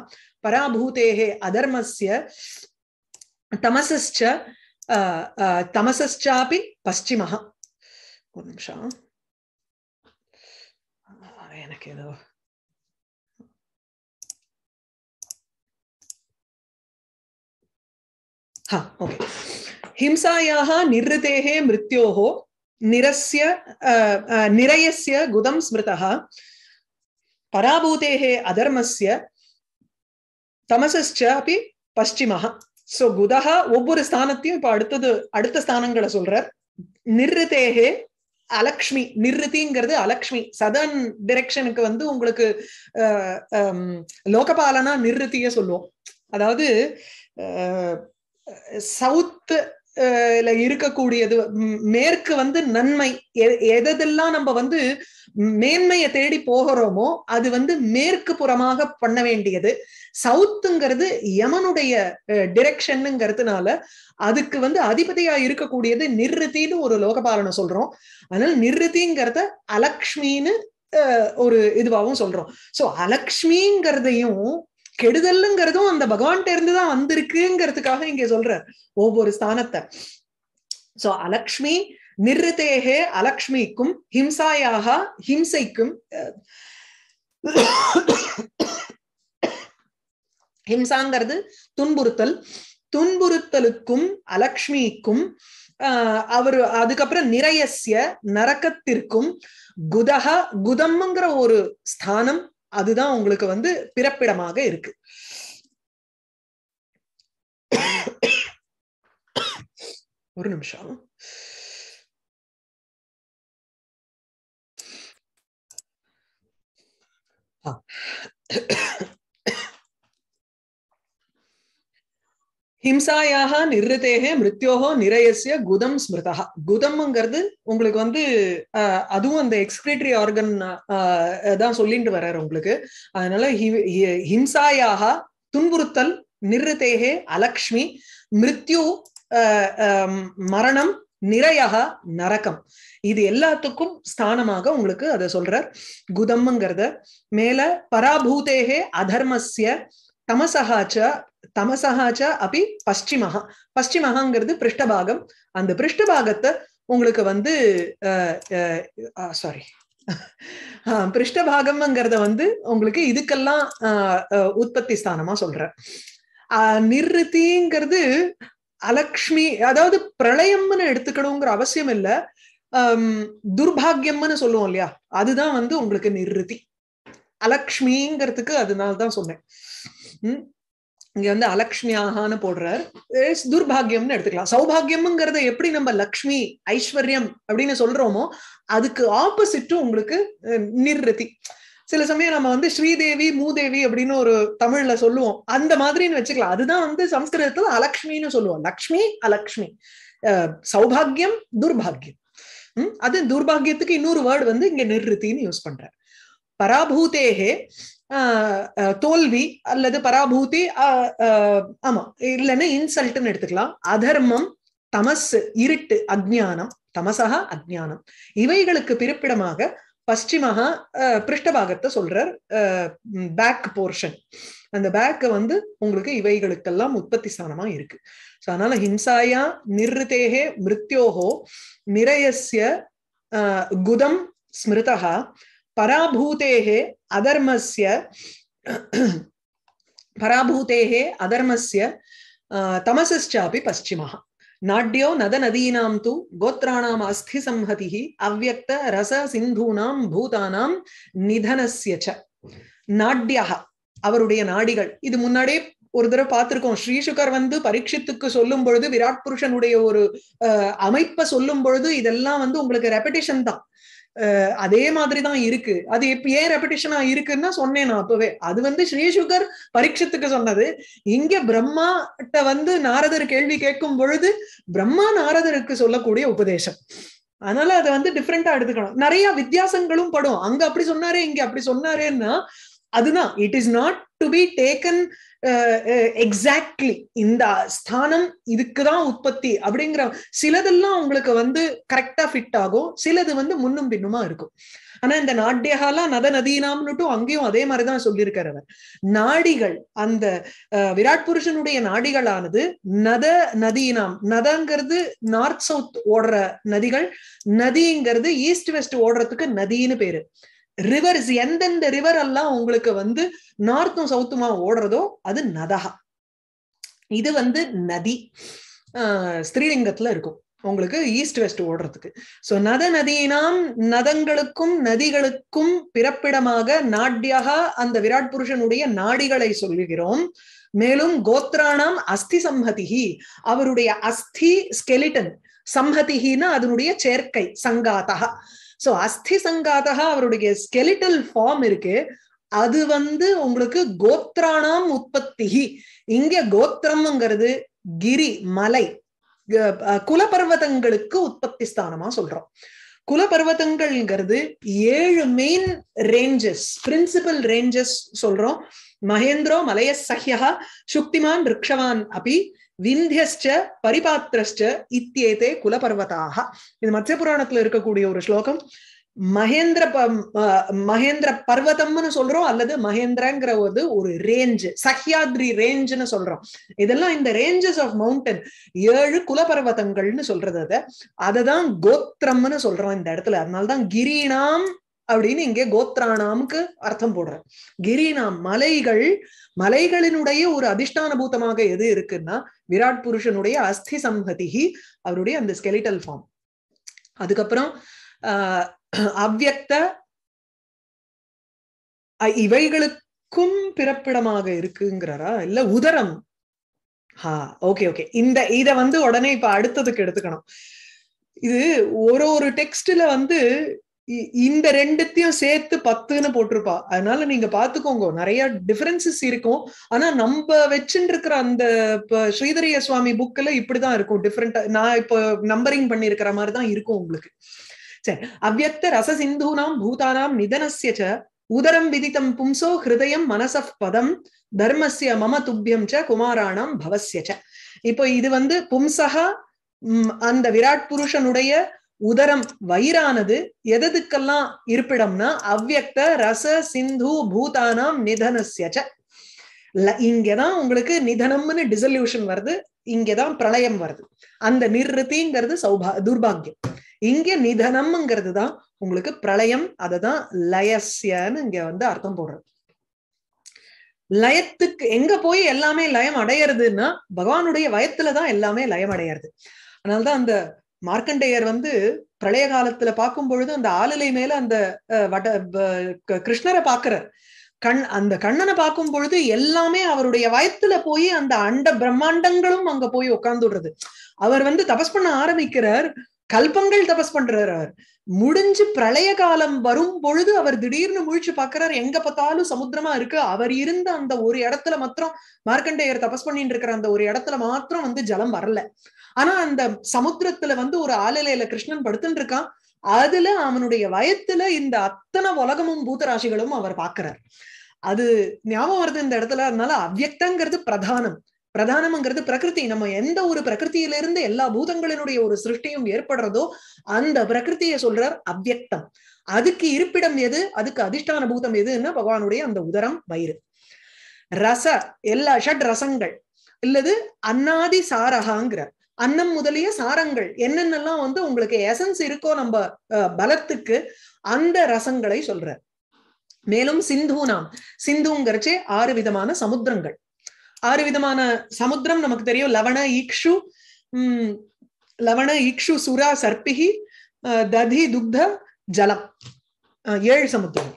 Speaker 1: பராபூதேகே அதர்மஸ்ய தமசஸ்ச தமசாப்பி பஸ்டிமஹா ஒரு நிமிஷம் எனக்கு ஏதோ हा ओके हिंसायाः निर्ऋतेः मृत्योः குதம் ஸ்மிருதா गुदं स्मृतः पराभूतेः தமசஸ்ச அப்படி பஷ்டிமஹா ஸோ குதஹா ஒவ்வொரு ஸ்தானத்தையும் இப்போ அடுத்தது அடுத்த ஸ்தானங்களை சொல்றார் நிர்ருதேகே அலக்ஷ்மி நிர்ருதிங்கிறது அலக்ஷ்மி சதன் டிரெக்ஷனுக்கு வந்து உங்களுக்கு லோகபாலனா நிர்ருத்திய சொல்லுவோம் அதாவது சவுத் இருக்கக்கூடியது மேற்கு வந்து நன்மை எதெல்லாம் நம்ம வந்து மேன்மையை தேடி போகிறோமோ அது வந்து மேற்கு புறமாக பண்ண வேண்டியது சவுத்துங்கிறது யமனுடைய டிரெக்ஷன்னுங்கிறதுனால அதுக்கு வந்து அதிபதியா இருக்கக்கூடியது நிர்ருத்தின்னு ஒரு லோகபாலனை சொல்றோம் அதனால நிர்ருத்திங்கிறத அலக்ஷ்மின்னு ஒரு இதுவாகவும் சொல்றோம் சோ அலக்ஷ்மிங்கிறதையும் கெடுதல்ங்கிறதும் அந்த பகவான்கிட்ட இருந்துதான் வந்திருக்குங்கிறதுக்காக இங்க சொல்ற ஒவ்வொரு ஸ்தானத்தை சோ அலக்ஷ்மி நிறுத்தேகே அலக்ஷ்மிக்கும் ஹிம்சாயாக ஹிம்சைக்கும் ஹிம்சாங்கிறது துன்புறுத்தல் துன்புறுத்தலுக்கும் அலக்ஷ்மிக்கும் uh, அவர் அதுக்கப்புறம் நிறையசிய நரக்கத்திற்கும் குதக குதம்ங்கிற ஒரு ஸ்தானம் அதுதான் உங்களுக்கு வந்து பிறப்பிடமாக இருக்கு ஒரு நிமிஷம் ஆ ஹிம்சாயாக நிர்தேகே மிருத்யோகோ நிறையசிய குதம் ஸ்மிருதா குதம்ங்கிறது உங்களுக்கு வந்து அதுவும் அந்த எக்ஸ்கிரேட்டரி ஆர்கன் தான் சொல்லிட்டு வர்றாரு உங்களுக்கு அதனால ஹிம்சாயாக துன்புறுத்தல் நிர்தேகே அலக்ஷ்மி மிருத்யு மரணம் நிறையாக நரக்கம் இது எல்லாத்துக்கும் ஸ்தானமாக உங்களுக்கு அதை சொல்றார் குதம்ங்கிறத மேல பராபூதேகே அதர்மஸ்ய தமசகா ச அப்படி பஷ்டிமகா பஷ்டிமகாங்கிறது பிருஷ்டபாகம் அந்த பிருஷ்டபாகத்தை உங்களுக்கு வந்து சாரி பிருஷ்டபாகம்ங்கிறத வந்து உங்களுக்கு இதுக்கெல்லாம் உற்பத்தி ஸ்தானமா சொல்றேன் நிறுத்திங்கிறது அலக்ஷ்மி அதாவது பிரளயம்னு எடுத்துக்கணுங்கிற அவசியம் இல்லை துர்பாகியம்னு சொல்லுவோம் இல்லையா அதுதான் வந்து உங்களுக்கு நிறுத்தி அலக்ஷ்மிங்கிறதுக்கு அதனால தான் சொன்னேன் இங்க வந்து அலக்ஷ்மியாகான்னு போடுறார் துர்பாகியம்னு எடுத்துக்கலாம் சௌபாகியம்ங்கிறத எப்படி நம்ம லக்ஷ்மி ஐஸ்வர்யம் அப்படின்னு சொல்றோமோ அதுக்கு ஆப்போசிட்டும் உங்களுக்கு நிர்ரதி சில சமயம் நம்ம வந்து ஸ்ரீதேவி மூதேவி அப்படின்னு ஒரு தமிழ்ல சொல்லுவோம் அந்த மாதிரின்னு வச்சுக்கலாம் அதுதான் வந்து சம்ஸ்கிருதத்துல அலக்ஷ்மின்னு சொல்லுவோம் லக்ஷ்மி அலக்ஷ்மி சௌபாகியம் துர்பாகியம் அது துர்பாகியத்துக்கு இன்னொரு வேர்டு வந்து இங்க நிர்ருத்தின்னு யூஸ் பண்ற பராபூதேகே தோல்வி அல்லது பராபூதி ஆமா இல்லைன்னா இன்சல்ட்னு எடுத்துக்கலாம் அதர்மம் தமஸ் இருட்டு அஜ்ஞானம் தமசா அஜ்ஞானம் இவைகளுக்கு பிறப்பிடமாக பஸ்டிமாக பிருஷ்டபாகத்தை சொல்றார் பேக் போர்ஷன் அந்த பேக் வந்து உங்களுக்கு இவைகளுக்கெல்லாம் உற்பத்தி ஸ்தானமா இருக்கு ஸோ அதனால ஹிம்சாயா நிர்தேகே மிருத்யோகோ நிரயசிய குதம் ஸ்மிருதா பராபூதேः अधर्मस्य पराभूतेः अधर्मस्य तमसश्चापि पश्चिमः नाड्यो नदनदीनां அஸ்தி गोत्राणाम् अस्थिसंहतिः ரச சிந்தூனாம் निधनस्य நிதனசிய நாட்யாக அவருடைய நாடிகள் இது முன்னாடியே ஒரு தடவை பார்த்துருக்கோம் ஸ்ரீசுகர் வந்து பரீட்சித்துக்கு சொல்லும் பொழுது விராட் புருஷனுடைய ஒரு அமைப்பை சொல்லும் பொழுது இதெல்லாம் வந்து உங்களுக்கு ரெப்படேஷன் தான் அதே மாதிரி தான் இருக்கு அது இப்ப ஏன் ரெபிடேஷனா இருக்குன்னா சொன்னேன் நான் அப்பவே அது வந்து ஸ்ரீசுகர் பரீட்சத்துக்கு சொன்னது இங்க பிரம்மாட்ட வந்து நாரதர் கேள்வி கேட்கும் பொழுது பிரம்மா நாரதருக்கு சொல்லக்கூடிய உபதேசம் அதனால அதை வந்து டிஃப்ரெண்டா எடுத்துக்கணும் நிறைய வித்தியாசங்களும் படும் அங்க அப்படி சொன்னாரே இங்க அப்படி சொன்னாரேன்னா அதுதான் it is not to be taken exactly இந்த ஸ்தானம் இதுக்குதான் உற்பத்தி அப்படிங்கிற சிலதெல்லாம் உங்களுக்கு வந்து கரெக்டா ஃபிட் ஆகும் சிலது வந்து முன்னும் பின்னுமா இருக்கும் ஆனா இந்த நாட்டியகாலா நத நதீனாம்னுட்டும் அங்கேயும் அதே மாதிரிதான் சொல்லியிருக்காரு அவர் நாடிகள் அந்த விராட் புருஷனுடைய நாடிகளானது நத நதீனாம் நதங்கிறது நார்த் சவுத் ஓடுற நதிகள் நதிங்கிறது ஈஸ்ட் வெஸ்ட் ஓடுறதுக்கு நதின்னு பேரு ரிவர்ஸ் எந்தெந்த ரிவர் எல்லாம் உங்களுக்கு வந்து நார்த்தும் சவுத்துமா ஓடுறதோ அது நதகா இது வந்து நதி ஸ்ரீலிங்கத்துல இருக்கும் உங்களுக்கு ஈஸ்ட் வெஸ்ட் ஓடுறதுக்கு சோ நத நதியினாம் நதங்களுக்கும் நதிகளுக்கும் பிறப்பிடமாக நாட்டியாக அந்த விராட் புருஷனுடைய நாடிகளை சொல்லுகிறோம் மேலும் கோத்ராணாம் அஸ்தி சம்ஹதிஹி அவருடைய அஸ்தி ஸ்கெலிட்டன் சம்ஹதிஹின்னா அதனுடைய சேர்க்கை சங்காத்தகா சோ அஸ்தி சங்காதகா அவருடைய ஸ்கெலிட்டல் ஃபார்ம் இருக்கு அது வந்து உங்களுக்கு கோத்ராணாம் உற்பத்தி இங்க கோத்திரம்ங்கிறது கிரி மலை குலபர்வதங்களுக்கு உற்பத்தி ஸ்தானமா சொல்றோம் குலபர்வதங்கள்ங்கிறது ஏழு மெயின் ரேஞ்சஸ் பிரின்சிபல் ரேஞ்சஸ் சொல்றோம் மகேந்திரோ மலைய சஹ்யா சுக்திமான் ரிக்ஷவான் அப்படி விந்தியஸ்ட பரிபாத்திரஸ்ட இத்தியேதே குலபர்வதாக இது மத்திய புராணத்துல இருக்கக்கூடிய ஒரு ஸ்லோகம் மகேந்திர மகேந்திர பர்வதம்னு சொல்றோம் அல்லது மகேந்திரங்கிற ஒரு ஒரு ரேஞ்ச் சஹ்யாத்ரி ரேஞ்சுன்னு சொல்றோம் இதெல்லாம் இந்த ரேஞ்சஸ் ஆஃப் மவுண்டன் ஏழு குலபர்வதங்கள்னு சொல்றது அதை அததான் கோத்திரம்னு சொல்றோம் இந்த இடத்துல தான் கிரீனாம் அப்படின்னு இங்கே கோத்ரானாம்க்கு அர்த்தம் போடுற நாம் மலைகள் மலைகளினுடைய ஒரு அதிஷ்டான பூத்தமாக எது இருக்குன்னா விராட் புருஷனுடைய அஸ்தி சம்ஹதிஹி அவருடைய அந்த ஸ்கெலிட்டல் ஃபார்ம் அதுக்கப்புறம் ஆஹ் அவ்வக்த இவைகளுக்கும் பிறப்பிடமாக இருக்குங்கிறாரா இல்ல உதரம் ஹா ஓகே ஓகே இந்த இத வந்து உடனே இப்ப அடுத்ததுக்கு எடுத்துக்கணும் இது ஒரு ஒரு டெக்ஸ்ட்ல வந்து இந்த ரெண்டுத்தையும் சேர்த்து பத்துன்னு போட்டிருப்பா அதனால நீங்க பாத்துக்கோங்க நிறைய டிஃபரன்சஸ் இருக்கும் ஆனா நம்ம வச்சுட்டு இருக்கிற அந்த ஸ்ரீதரிய சுவாமி புக்ல இப்படிதான் இருக்கும் டிஃப்ரெண்ட் நான் இப்போ நம்பரிங் பண்ணிருக்கிற மாதிரிதான் இருக்கும் உங்களுக்கு சரி அவ்வக்த ரச சிந்தூனாம் பூதானாம் நிதனசிய உதரம் விதித்தம் பும்சோ ஹிருதயம் மனச பதம் தர்மசிய மம துப்பியம் ச குமாராணாம் பவசிய இப்போ இது வந்து பும்சகா அந்த விராட் புருஷனுடைய உதரம் வயிறானது எததுக்கெல்லாம் இருப்பிடம்னா அவ்வக்த ரச சிந்து பூதானாம் நிதனசியச்ச இங்கதான் உங்களுக்கு நிதனம்னு டிசல்யூஷன் வருது இங்கதான் பிரளயம் வருது அந்த நிர்ருத்திங்கிறது சௌபா துர்பாகியம் இங்க நிதனம்ங்கிறது தான் உங்களுக்கு பிரளயம் அததான் லயசியன்னு இங்க வந்து அர்த்தம் போடுறது லயத்துக்கு எங்க போய் எல்லாமே லயம் அடையிறதுன்னா பகவானுடைய வயத்துலதான் எல்லாமே லயம் அடையிறது அதனாலதான் அந்த மார்க்கண்டேயர் வந்து பிரளய காலத்துல பார்க்கும் பொழுது அந்த ஆளிலை மேல அந்த வட கிருஷ்ணரை பாக்குறார் கண் அந்த கண்ணனை பார்க்கும் பொழுது எல்லாமே அவருடைய வயத்துல போய் அந்த அண்ட பிரம்மாண்டங்களும் அங்க போய் உட்காந்துடுறது அவர் வந்து தபஸ் பண்ண ஆரம்பிக்கிறார் கல்பங்கள் தபஸ் பண்றார் அவர் முடிஞ்சு பிரளய காலம் வரும் பொழுது அவர் திடீர்னு முழிச்சு பாக்குறாரு எங்க பார்த்தாலும் சமுத்திரமா இருக்கு அவர் இருந்த அந்த ஒரு இடத்துல மாத்திரம் மார்க்கண்டேயர் தபஸ் பண்ணிட்டு இருக்கிற அந்த ஒரு இடத்துல மாத்திரம் வந்து ஜலம் வரல ஆனா அந்த சமுத்திரத்துல வந்து ஒரு ஆலையில கிருஷ்ணன் படுத்துட்டு இருக்கான் அதுல அவனுடைய வயத்துல இந்த அத்தனை உலகமும் பூதராசிகளும் அவர் பாக்குறார் அது ஞாபகம் வருது இந்த இடத்துல அதனால அவ்வக்தங்கிறது பிரதானம் பிரதானம்ங்கிறது பிரகிருதி நம்ம எந்த ஒரு பிரகிருத்தியிலிருந்து எல்லா பூதங்களினுடைய ஒரு சிருஷ்டியும் ஏற்படுறதோ அந்த பிரகிருத்தியை சொல்றார் அவ்வக்தம் அதுக்கு இருப்பிடம் எது அதுக்கு அதிஷ்டான பூதம் எதுன்னா பகவானுடைய அந்த உதரம் வயிறு ரச எல்லா ஷட் ரசங்கள் இல்லது அன்னாதி சாரகாங்கிறார் அன்னம் முதலிய சாரங்கள் என்னென்னலாம் வந்து உங்களுக்கு எசன்ஸ் இருக்கோ நம்ம பலத்துக்கு அந்த ரசங்களை சொல்ற மேலும் சிந்து நாம் சிந்துங்கிறச்சே ஆறு விதமான சமுத்திரங்கள் ஆறு விதமான சமுத்திரம் நமக்கு தெரியும் லவண ஈக்ஷு உம் லவண ஈக்ஷு சுரா சர்பிகி ததி துக்த ஜலம் ஏழு சமுத்திரம்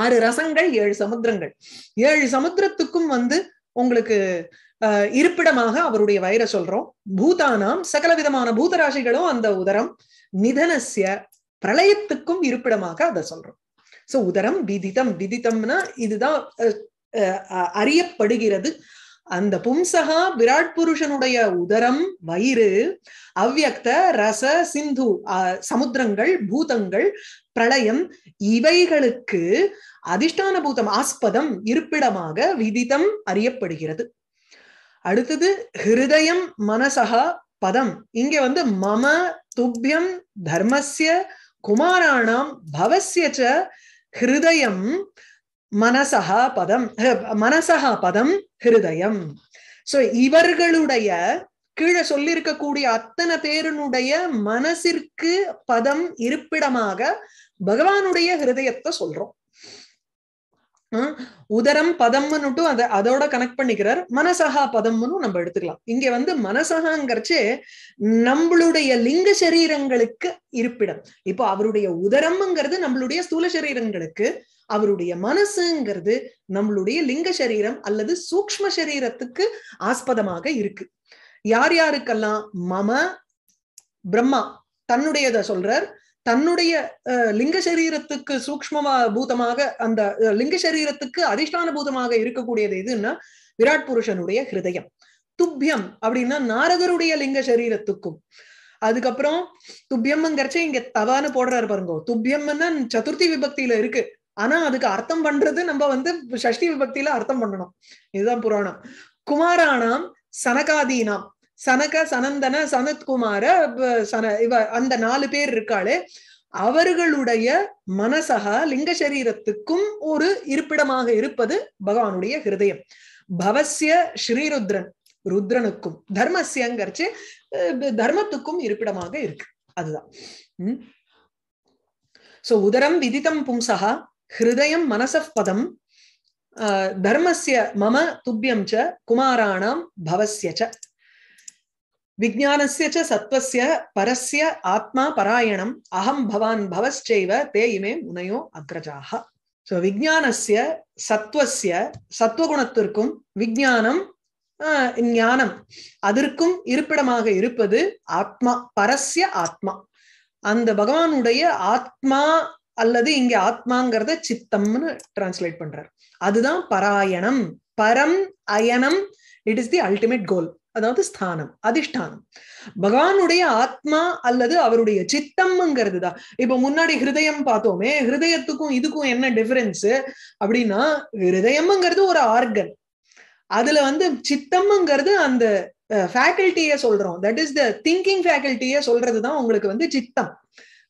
Speaker 1: ஆறு ரசங்கள் ஏழு சமுத்திரங்கள் ஏழு சமுத்திரத்துக்கும் வந்து உங்களுக்கு இருப்பிடமாக அவருடைய வயிற சொல்றோம் பூதானாம் சகலவிதமான பூதராசிகளும் அந்த உதரம் நிதனசிய பிரளயத்துக்கும் இருப்பிடமாக அதை சொல்றோம் சோ உதரம் விதிதம் விதித்தம்னா இதுதான் அறியப்படுகிறது அந்த பும்சகா விராட் புருஷனுடைய உதரம் வயிறு அவ்வக்த ரச சிந்து சமுத்திரங்கள் பூதங்கள் பிரளயம் இவைகளுக்கு அதிஷ்டான பூதம் ஆஸ்பதம் இருப்பிடமாக விதிதம் அறியப்படுகிறது அடுத்தது ஹிருதயம் மனசகா பதம் இங்க வந்து மம துப்பியம் தர்மசிய குமாராணாம் பவசிய ஹிருதயம் மனசகா பதம் மனசகா பதம் ஹிருதயம் சோ இவர்களுடைய கீழே சொல்லியிருக்கக்கூடிய அத்தனை பேருனுடைய மனசிற்கு பதம் இருப்பிடமாக பகவானுடைய ஹிருதயத்தை சொல்றோம் உதரம் பதம் அத அதோட கனெக்ட் பண்ணிக்கிறார் மனசகா பதம்னு நம்ம எடுத்துக்கலாம் இங்க வந்து மனசகாங்கிறச்சே நம்மளுடைய லிங்க சரீரங்களுக்கு இருப்பிடம் இப்போ அவருடைய உதரம்ங்கிறது நம்மளுடைய ஸ்தூல சரீரங்களுக்கு அவருடைய மனசுங்கிறது நம்மளுடைய லிங்க சரீரம் அல்லது சூக்ம சரீரத்துக்கு ஆஸ்பதமாக இருக்கு யார் யாருக்கெல்லாம் மம பிரம்மா தன்னுடையத சொல்றார் தன்னுடைய லிங்க சரீரத்துக்கு சூக்மமா பூதமாக அந்த லிங்க சரீரத்துக்கு அதிஷ்டான பூதமாக இருக்கக்கூடியது எதுன்னா விராட் புருஷனுடைய ஹிருதயம் துப்பியம் அப்படின்னா நாரதருடைய லிங்க சரீரத்துக்கும் அதுக்கப்புறம் துப்பியம்ங்கிறச்ச இங்க தவான்னு போடுறாரு பாருங்க துப்பியம்னா சதுர்த்தி விபக்தியில இருக்கு ஆனா அதுக்கு அர்த்தம் பண்றது நம்ம வந்து சஷ்டி விபக்தியில அர்த்தம் பண்ணணும் இதுதான் புராணம் குமாரானாம் சனகாதீனாம் சனக சனந்தன சனத்குமார சன இவ அந்த நாலு பேர் இருக்காளே அவர்களுடைய மனசகா லிங்க சரீரத்துக்கும் ஒரு இருப்பிடமாக இருப்பது பகவானுடைய ஹிருதயம் பவசிய ஸ்ரீருத்ரன் ருத்ரனுக்கும் தர்மசியங்கரிச்சு தர்மத்துக்கும் இருப்பிடமாக இருக்கு அதுதான் சோ உதரம் விதிதம் பும்சகா ஹிருதயம் மனசப்பதம் தர்மசிய மம துப்பியம் ச குமாராணாம் பவசிய ச விஜானசிய சத்வசிய பரஸ்ய ஆத்மா பராயணம் அகம் பவான் பவஸ்செய்வ தே இமே முனையோ அக்ரஜாக ஸோ விஜானசிய சத்வசிய சத்வகுணத்திற்கும் விஜானம் ஞானம் அதற்கும் இருப்பிடமாக இருப்பது ஆத்மா பரஸ்ய ஆத்மா அந்த பகவானுடைய ஆத்மா அல்லது இங்க ஆத்மாங்கிறத சித்தம்னு டிரான்ஸ்லேட் பண்றார் அதுதான் பராயணம் பரம் அயனம் it is the ultimate goal அதாவது ஸ்தானம் அதிஷ்டானம் பகவானுடைய ஆத்மா அல்லது அவருடைய சித்தம்ங்கிறது தான் இப்ப முன்னாடி ஹிருதயம் பார்த்தோமே ஹிருதயத்துக்கும் இதுக்கும் என்ன டிஃபரன்ஸ் அப்படின்னா ஹிருதயம்ங்கிறது ஒரு ஆர்கன் அதுல வந்து சித்தம்ங்கிறது அந்த ஃபேக்கல்ட்டிய சொல்றோம் தட் இஸ் த திங்கிங் ஃபேக்கல்ட்டிய சொல்றது தான் உங்களுக்கு வந்து சித்தம்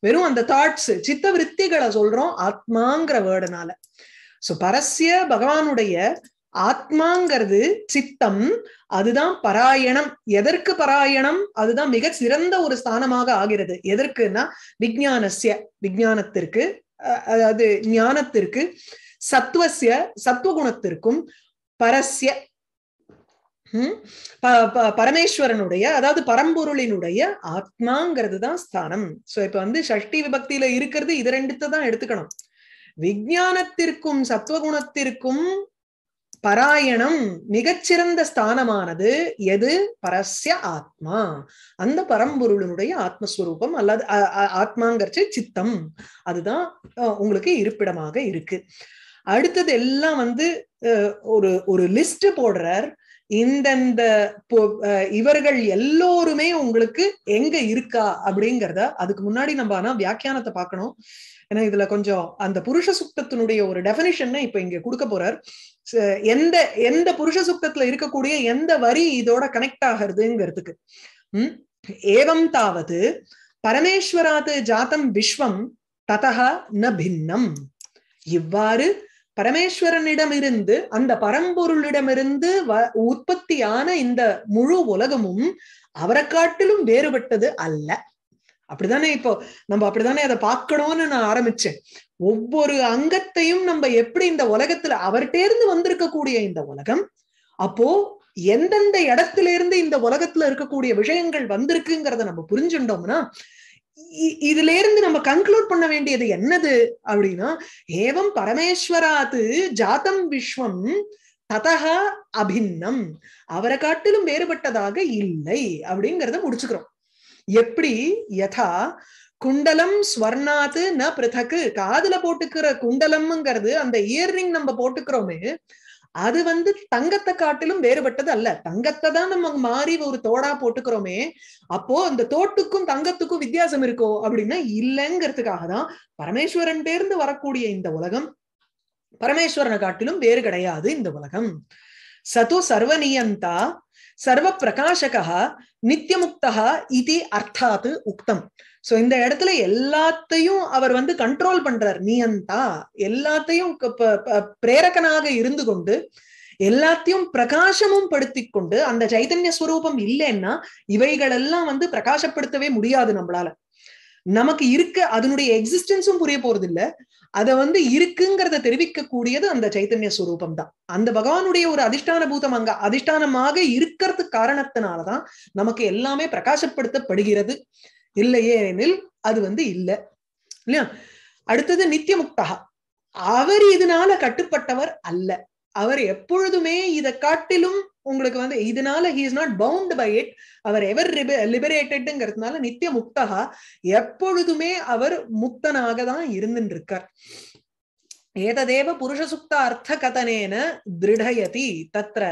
Speaker 1: வெறும் அந்த தாட்ஸ் சித்த விற்த்திகளை சொல்றோம் ஆத்மாங்கிற வேர்டுனால சோ பரஸ்ய பகவானுடைய ஆத்மாங்கிறது சித்தம் அதுதான் பராயணம் எதற்கு பராயணம் அதுதான் மிக சிறந்த ஒரு ஸ்தானமாக ஆகிறது எதற்குன்னா விஜயானசிய விஜானத்திற்கு அதாவது ஞானத்திற்கு சத்துவசிய சத்துவகுணத்திற்கும் பரஸ்ய பரமேஸ்வரனுடைய அதாவது பரம்பொருளினுடைய ஆத்மாங்கிறது தான் ஸ்தானம் சோ இப்ப வந்து ஷஷ்டி விபக்தியில இருக்கிறது இது ரெண்டுத்தான் எடுத்துக்கணும் விஜானத்திற்கும் சத்துவகுணத்திற்கும் பராயணம் மிகச்சிறந்த ஸ்தானமானது எது பரஸ்ய ஆத்மா அந்த பரம்பொருளினுடைய ஆத்மஸ்வரூபம் அல்லது ஆத்மாங்கிறச்சு சித்தம் அதுதான் உங்களுக்கு இருப்பிடமாக இருக்கு அடுத்தது எல்லாம் வந்து ஒரு ஒரு லிஸ்ட் போடுறார் இந்தந்த இவர்கள் எல்லோருமே உங்களுக்கு எங்க இருக்கா அப்படிங்கிறத அதுக்கு முன்னாடி நம்ம ஆனா வியாக்கியானத்தை பார்க்கணும் ஏன்னா இதுல கொஞ்சம் அந்த புருஷ சுத்தத்தினுடைய ஒரு டெபினிஷன் இப்ப இங்க கொடுக்க போறார் எந்த எந்த புருஷ சுக்தத்துல இருக்கக்கூடிய எந்த வரி இதோட கனெக்ட் ஆகிறதுங்கிறதுக்கு உம் ஏவம் தாவது பரமேஸ்வராது ஜாத்தம் விஸ்வம் ததா ந பின்னம் இவ்வாறு பரமேஸ்வரனிடமிருந்து அந்த பரம்பொருளிடமிருந்து உற்பத்தியான இந்த முழு உலகமும் அவரை காட்டிலும் வேறுபட்டது அல்ல அப்படிதானே இப்போ நம்ம அப்படிதானே அதை பார்க்கணும்னு நான் ஆரம்பிச்சேன் ஒவ்வொரு அங்கத்தையும் நம்ம எப்படி இந்த உலகத்துல அவர்கிட்ட இருந்து வந்திருக்கக்கூடிய இந்த உலகம் அப்போ எந்தெந்த இடத்துல இருந்து இந்த உலகத்துல இருக்கக்கூடிய விஷயங்கள் வந்திருக்குங்கிறத நம்ம புரிஞ்சுட்டோம்னா இதுல இருந்து நம்ம கன்க்ளூட் பண்ண வேண்டியது என்னது அப்படின்னா ஏவம் பரமேஸ்வராது ஜாதம் விஸ்வம் ததகா அபின்னம் அவரை காட்டிலும் வேறுபட்டதாக இல்லை அப்படிங்கிறத முடிச்சுக்கிறோம் எப்படி யதா குண்டலம் ஸ்வர்ணாத்து ந பிருதக்கு காதுல போட்டுக்கிற குண்டலம்ங்கிறது அந்த இயர்ரிங் நம்ம போட்டுக்கிறோமே அது வந்து தங்கத்தை காட்டிலும் வேறுபட்டது அல்ல தங்கத்தை தான் நம்ம மாறி ஒரு தோடா போட்டுக்கிறோமே அப்போ அந்த தோட்டுக்கும் தங்கத்துக்கும் வித்தியாசம் இருக்கோ அப்படின்னா இல்லைங்கிறதுக்காக தான் பரமேஸ்வரன் பேர்ந்து வரக்கூடிய இந்த உலகம் பரமேஸ்வரனை காட்டிலும் வேறு கிடையாது இந்த உலகம் சது சர்வநியந்தா சர்வ பிரகாஷகா நித்தியமுக்தா இது அர்த்தாத்து உக்தம் சோ இந்த இடத்துல எல்லாத்தையும் அவர் வந்து கண்ட்ரோல் பண்றார் நியந்தா எல்லாத்தையும் பிரேரகனாக இருந்து கொண்டு எல்லாத்தையும் பிரகாசமும் படுத்தி கொண்டு அந்த சைதன்ய ஸ்வரூபம் இல்லைன்னா இவைகளெல்லாம் வந்து பிரகாசப்படுத்தவே முடியாது நம்மளால நமக்கு இருக்க அதனுடைய எக்ஸிஸ்டன்ஸும் புரிய போறது இல்ல அத வந்து இருக்குங்கிறத தெரிவிக்க கூடியது அந்த சைத்தன்ய சுரூபம் தான் அந்த பகவானுடைய ஒரு அதிஷ்டான பூதம் அங்க அதிஷ்டானமாக இருக்கிறது காரணத்தினாலதான் நமக்கு எல்லாமே பிரகாசப்படுத்தப்படுகிறது இல்லையே எனில் அது வந்து இல்லை இல்லையா அடுத்தது நித்திய முக்தகா அவர் இதனால கட்டுப்பட்டவர் அல்ல அவர் எப்பொழுதுமே இதை காட்டிலும் உங்களுக்கு வந்து இதனால he is not bound by it அவர் எவர் லிபரேட்டட்ங்கிறதுனால நித்திய முக்தகா எப்பொழுதுமே அவர் முக்தனாக தான் இருந்துட்டு இருக்கார் ஏததேவ புருஷசுப்த அர்த்த கதனேன திருடயதி தத்ர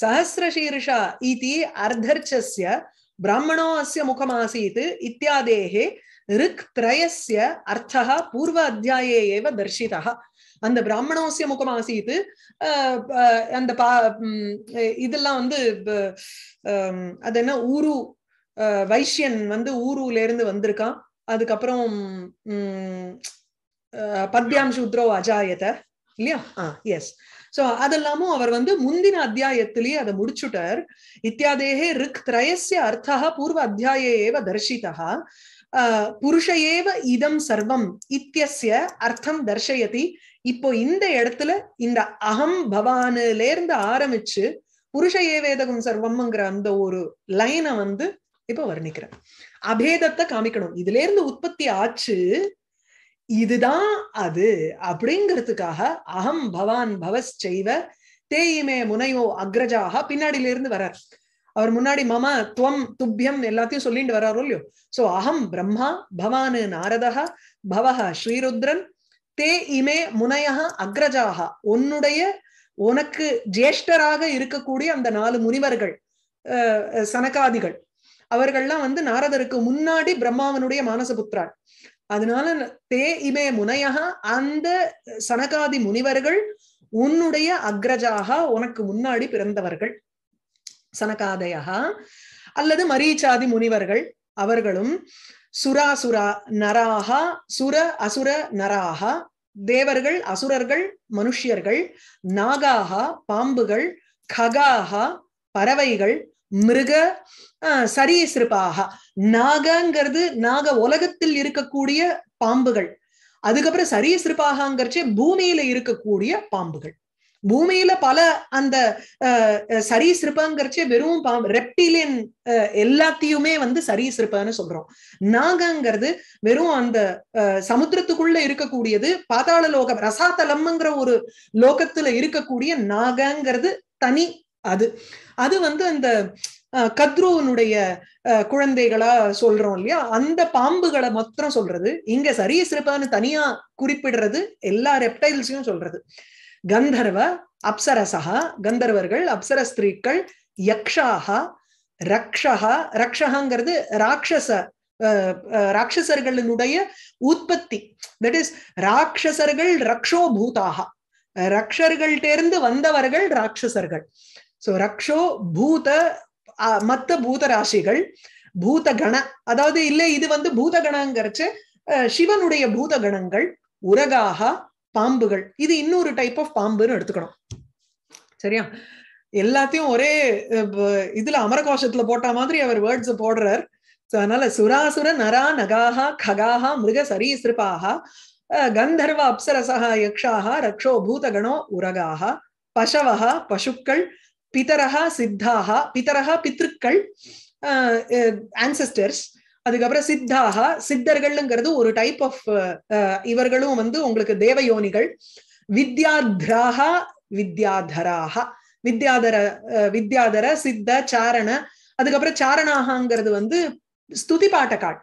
Speaker 1: சஹசிரசீர்ஷா இது அர்த்தர்ச்சஸ்ய பிராமணோ அஸ்ய முகமாசீத் இத்தியாதேகே ரிக் திரயசிய அர்த்தா பூர்வ அத்தியாயே ஏவ தர்ஷிதா அந்த பிராமணோசிய முகம் ஆசீத் அந்த பா இதெல்லாம் வந்து அது என்ன ஊரு வைஷ்யன் வந்து ஊருல இருந்து வந்திருக்கான் அதுக்கப்புறம் பத்யாம் சூத்ரோ அஜாயத இல்லையா ஆ எஸ் சோ அதெல்லாமும் அவர் வந்து முந்தின அத்தியாயத்திலேயே அதை முடிச்சுட்டார் இத்தியாதேகே ரிக் திரயசிய அர்த்தா பூர்வ அத்தியாயே ஏவ தர்ஷிதா புருஷ ஏவ இதம் சர்வம் இத்தியசிய அர்த்தம் தர்ஷயதி இப்போ இந்த இடத்துல இந்த அகம் பவானுல இருந்து ஆரம்பிச்சு புருஷ ஏவேதகம் சர்வம்ங்கிற அந்த ஒரு லைனை வந்து இப்ப வர்ணிக்கிறேன் அபேதத்தை காமிக்கணும் இதுல இருந்து உற்பத்தி ஆச்சு இதுதான் அது அப்படிங்கிறதுக்காக அகம் பவான் பவஸ் செய்வ தேயுமே முனையோ அக்ரஜாக பின்னாடியில இருந்து வரார் அவர் முன்னாடி மம துவம் துப்பியம் எல்லாத்தையும் சொல்லிட்டு வர்றாரோ இல்லையோ சோ அகம் பிரம்மா பவானு நாரதா பவஹ ஸ்ரீருத்ரன் தே இமே முனையா அக்ரஜாக உன்னுடைய உனக்கு ஜேஷ்டராக இருக்கக்கூடிய அந்த நாலு முனிவர்கள் சனகாதிகள் அவர்கள்லாம் வந்து நாரதருக்கு முன்னாடி பிரம்மாவனுடைய புத்திரார் அதனால தே இமே முனையா அந்த சனகாதி முனிவர்கள் உன்னுடைய அக்ரஜாக உனக்கு முன்னாடி பிறந்தவர்கள் சனகாதையா அல்லது மரீச்சாதி முனிவர்கள் அவர்களும் சுராசுரா நராக சுர அசுர நராக தேவர்கள் அசுரர்கள் மனுஷியர்கள் நாகாகா பாம்புகள் ககாகா பறவைகள் மிருக சரீசிருப்பாக நாகங்கிறது நாக உலகத்தில் இருக்கக்கூடிய பாம்புகள் அதுக்கப்புறம் சரீசிருப்பாகங்கிறச்சே பூமியில இருக்கக்கூடிய பாம்புகள் பூமியில பல அந்த சரீசிருப்பங்கிறச்சே வெறும் ரெப்டிலியன் எல்லாத்தையுமே வந்து சரீசிருப்பன்னு சொல்றோம் நாகங்கிறது வெறும் அந்த சமுத்திரத்துக்குள்ள இருக்கக்கூடியது பாதாள லோகம் ரசாதலம்ங்கிற ஒரு லோகத்துல இருக்கக்கூடிய நாகங்கிறது தனி அது அது வந்து அந்த கத்ருவனுடைய குழந்தைகளா சொல்றோம் இல்லையா அந்த பாம்புகளை மாத்திரம் சொல்றது இங்க சரீசிருப்பான்னு தனியா குறிப்பிடுறது எல்லா ரெப்டைல்ஸையும் சொல்றது கந்தர்வ அப்சரசா கந்தர்வர்கள் அப்சரஸ்திரீக்கள் யக்ஷாக ரக்ஷகா ரக்ஷகாங்கிறது ராட்சச ராட்சசர்களினுடைய உற்பத்தி தட் இஸ் ராட்சசர்கள் ரக்ஷோ பூதாக ரக்ஷர்கள்டேருந்து வந்தவர்கள் ராட்சசர்கள் சோ ரக்ஷோ பூத மத்த பூத ராசிகள் பூத கண அதாவது இல்ல இது வந்து பூத கணங்கிறச்சு சிவனுடைய பூத கணங்கள் உரகாக பாம்புகள் இது இன்னொரு டைப் ஆஃப் பாம்புன்னு எடுத்துக்கணும் சரியா எல்லாத்தையும் ஒரே இதுல அமரகோஷத்துல போட்ட மாதிரி அவர் வேர்ட்ஸ் போடுறார் அதனால சுராசுர நரா நகாகா ககாகா மிருக சரீசிருபாகா கந்தர்வ அப்சரசா யக்ஷாக ரக்ஷோ பூதகணோ உரகாக பசவா பசுக்கள் பிதரகா சித்தாகா பிதரகா பித்ருக்கள் ஆன்சஸ்டர்ஸ் அதுக்கப்புறம் சித்தாக சித்தர்கள்ங்கிறது ஒரு டைப் ஆஃப் இவர்களும் வந்து உங்களுக்கு தேவயோனிகள் வித்யாத்ராக வித்யாதராக வித்யாதர வித்யாதர சித்த சாரண அதுக்கப்புறம் சாரணாகங்கிறது வந்து ஸ்துதி பாட்டக்காள்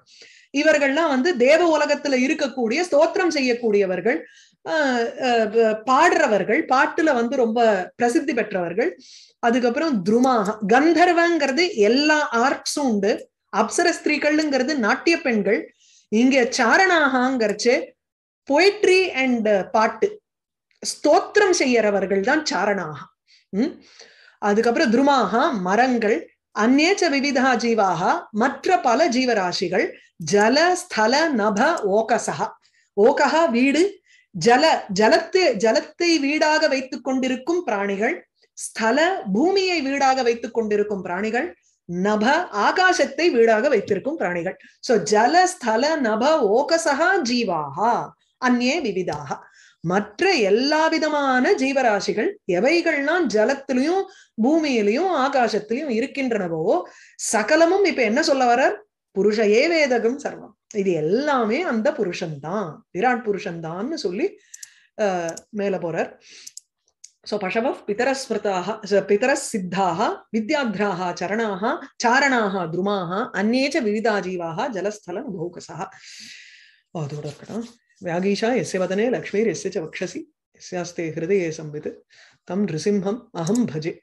Speaker 1: இவர்கள்லாம் வந்து தேவ உலகத்துல இருக்கக்கூடிய ஸ்தோத்திரம் செய்யக்கூடியவர்கள் பாடுறவர்கள் பாட்டுல வந்து ரொம்ப பிரசித்தி பெற்றவர்கள் அதுக்கப்புறம் துருமாக கந்தர்வங்கிறது எல்லா ஆர்ட்ஸும் உண்டு அப்சர ஸ்திரீகள்ங்கிறது நாட்டிய பெண்கள் இங்க சாரணாகாங்கிறச்சு பொயட்ரி அண்ட் பாட்டு ஸ்தோத்திரம் செய்யறவர்கள் தான் சாரணாகா உம் அதுக்கப்புறம் துருமாகா மரங்கள் அந்நேச்ச விவிதா ஜீவாக மற்ற பல ஜீவராசிகள் ஜல ஸ்தல நப ஓகசா ஓகஹா வீடு ஜல ஜலத்து ஜலத்தை வீடாக வைத்துக் கொண்டிருக்கும் பிராணிகள் ஸ்தல பூமியை வீடாக வைத்துக் கொண்டிருக்கும் பிராணிகள் நப ஆகாசத்தை வீடாக வைத்திருக்கும் பிராணிகள் சோ ஜல ஸ்தல நப ஓகசகா ஜீவாகா அந்நே விவிதாக மற்ற எல்லா விதமான ஜீவராசிகள் எவைகள்லாம் ஜலத்திலையும் பூமியிலையும் ஆகாசத்திலையும் இருக்கின்றனவோ சகலமும் இப்ப என்ன சொல்ல வர்றார் புருஷ வேதகம் சர்வம் இது எல்லாமே அந்த புருஷன்தான் விராட் புருஷன்தான்னு சொல்லி மேல போறார் सो पशवः पितरस्मृताः पितरस्सिद्धाः विद्याघ्रा चरणाः चारणाः द्रुमा अन्ये च विविधाजीवाः जलस्थलनुभौकसः अवतोडर्पणः व्यागीशा यस्य वदने लक्ष्मीर्यस्य च वक्षसि यस्यास्ते हृदये संवित् तं नृसिंहम् अहं भजे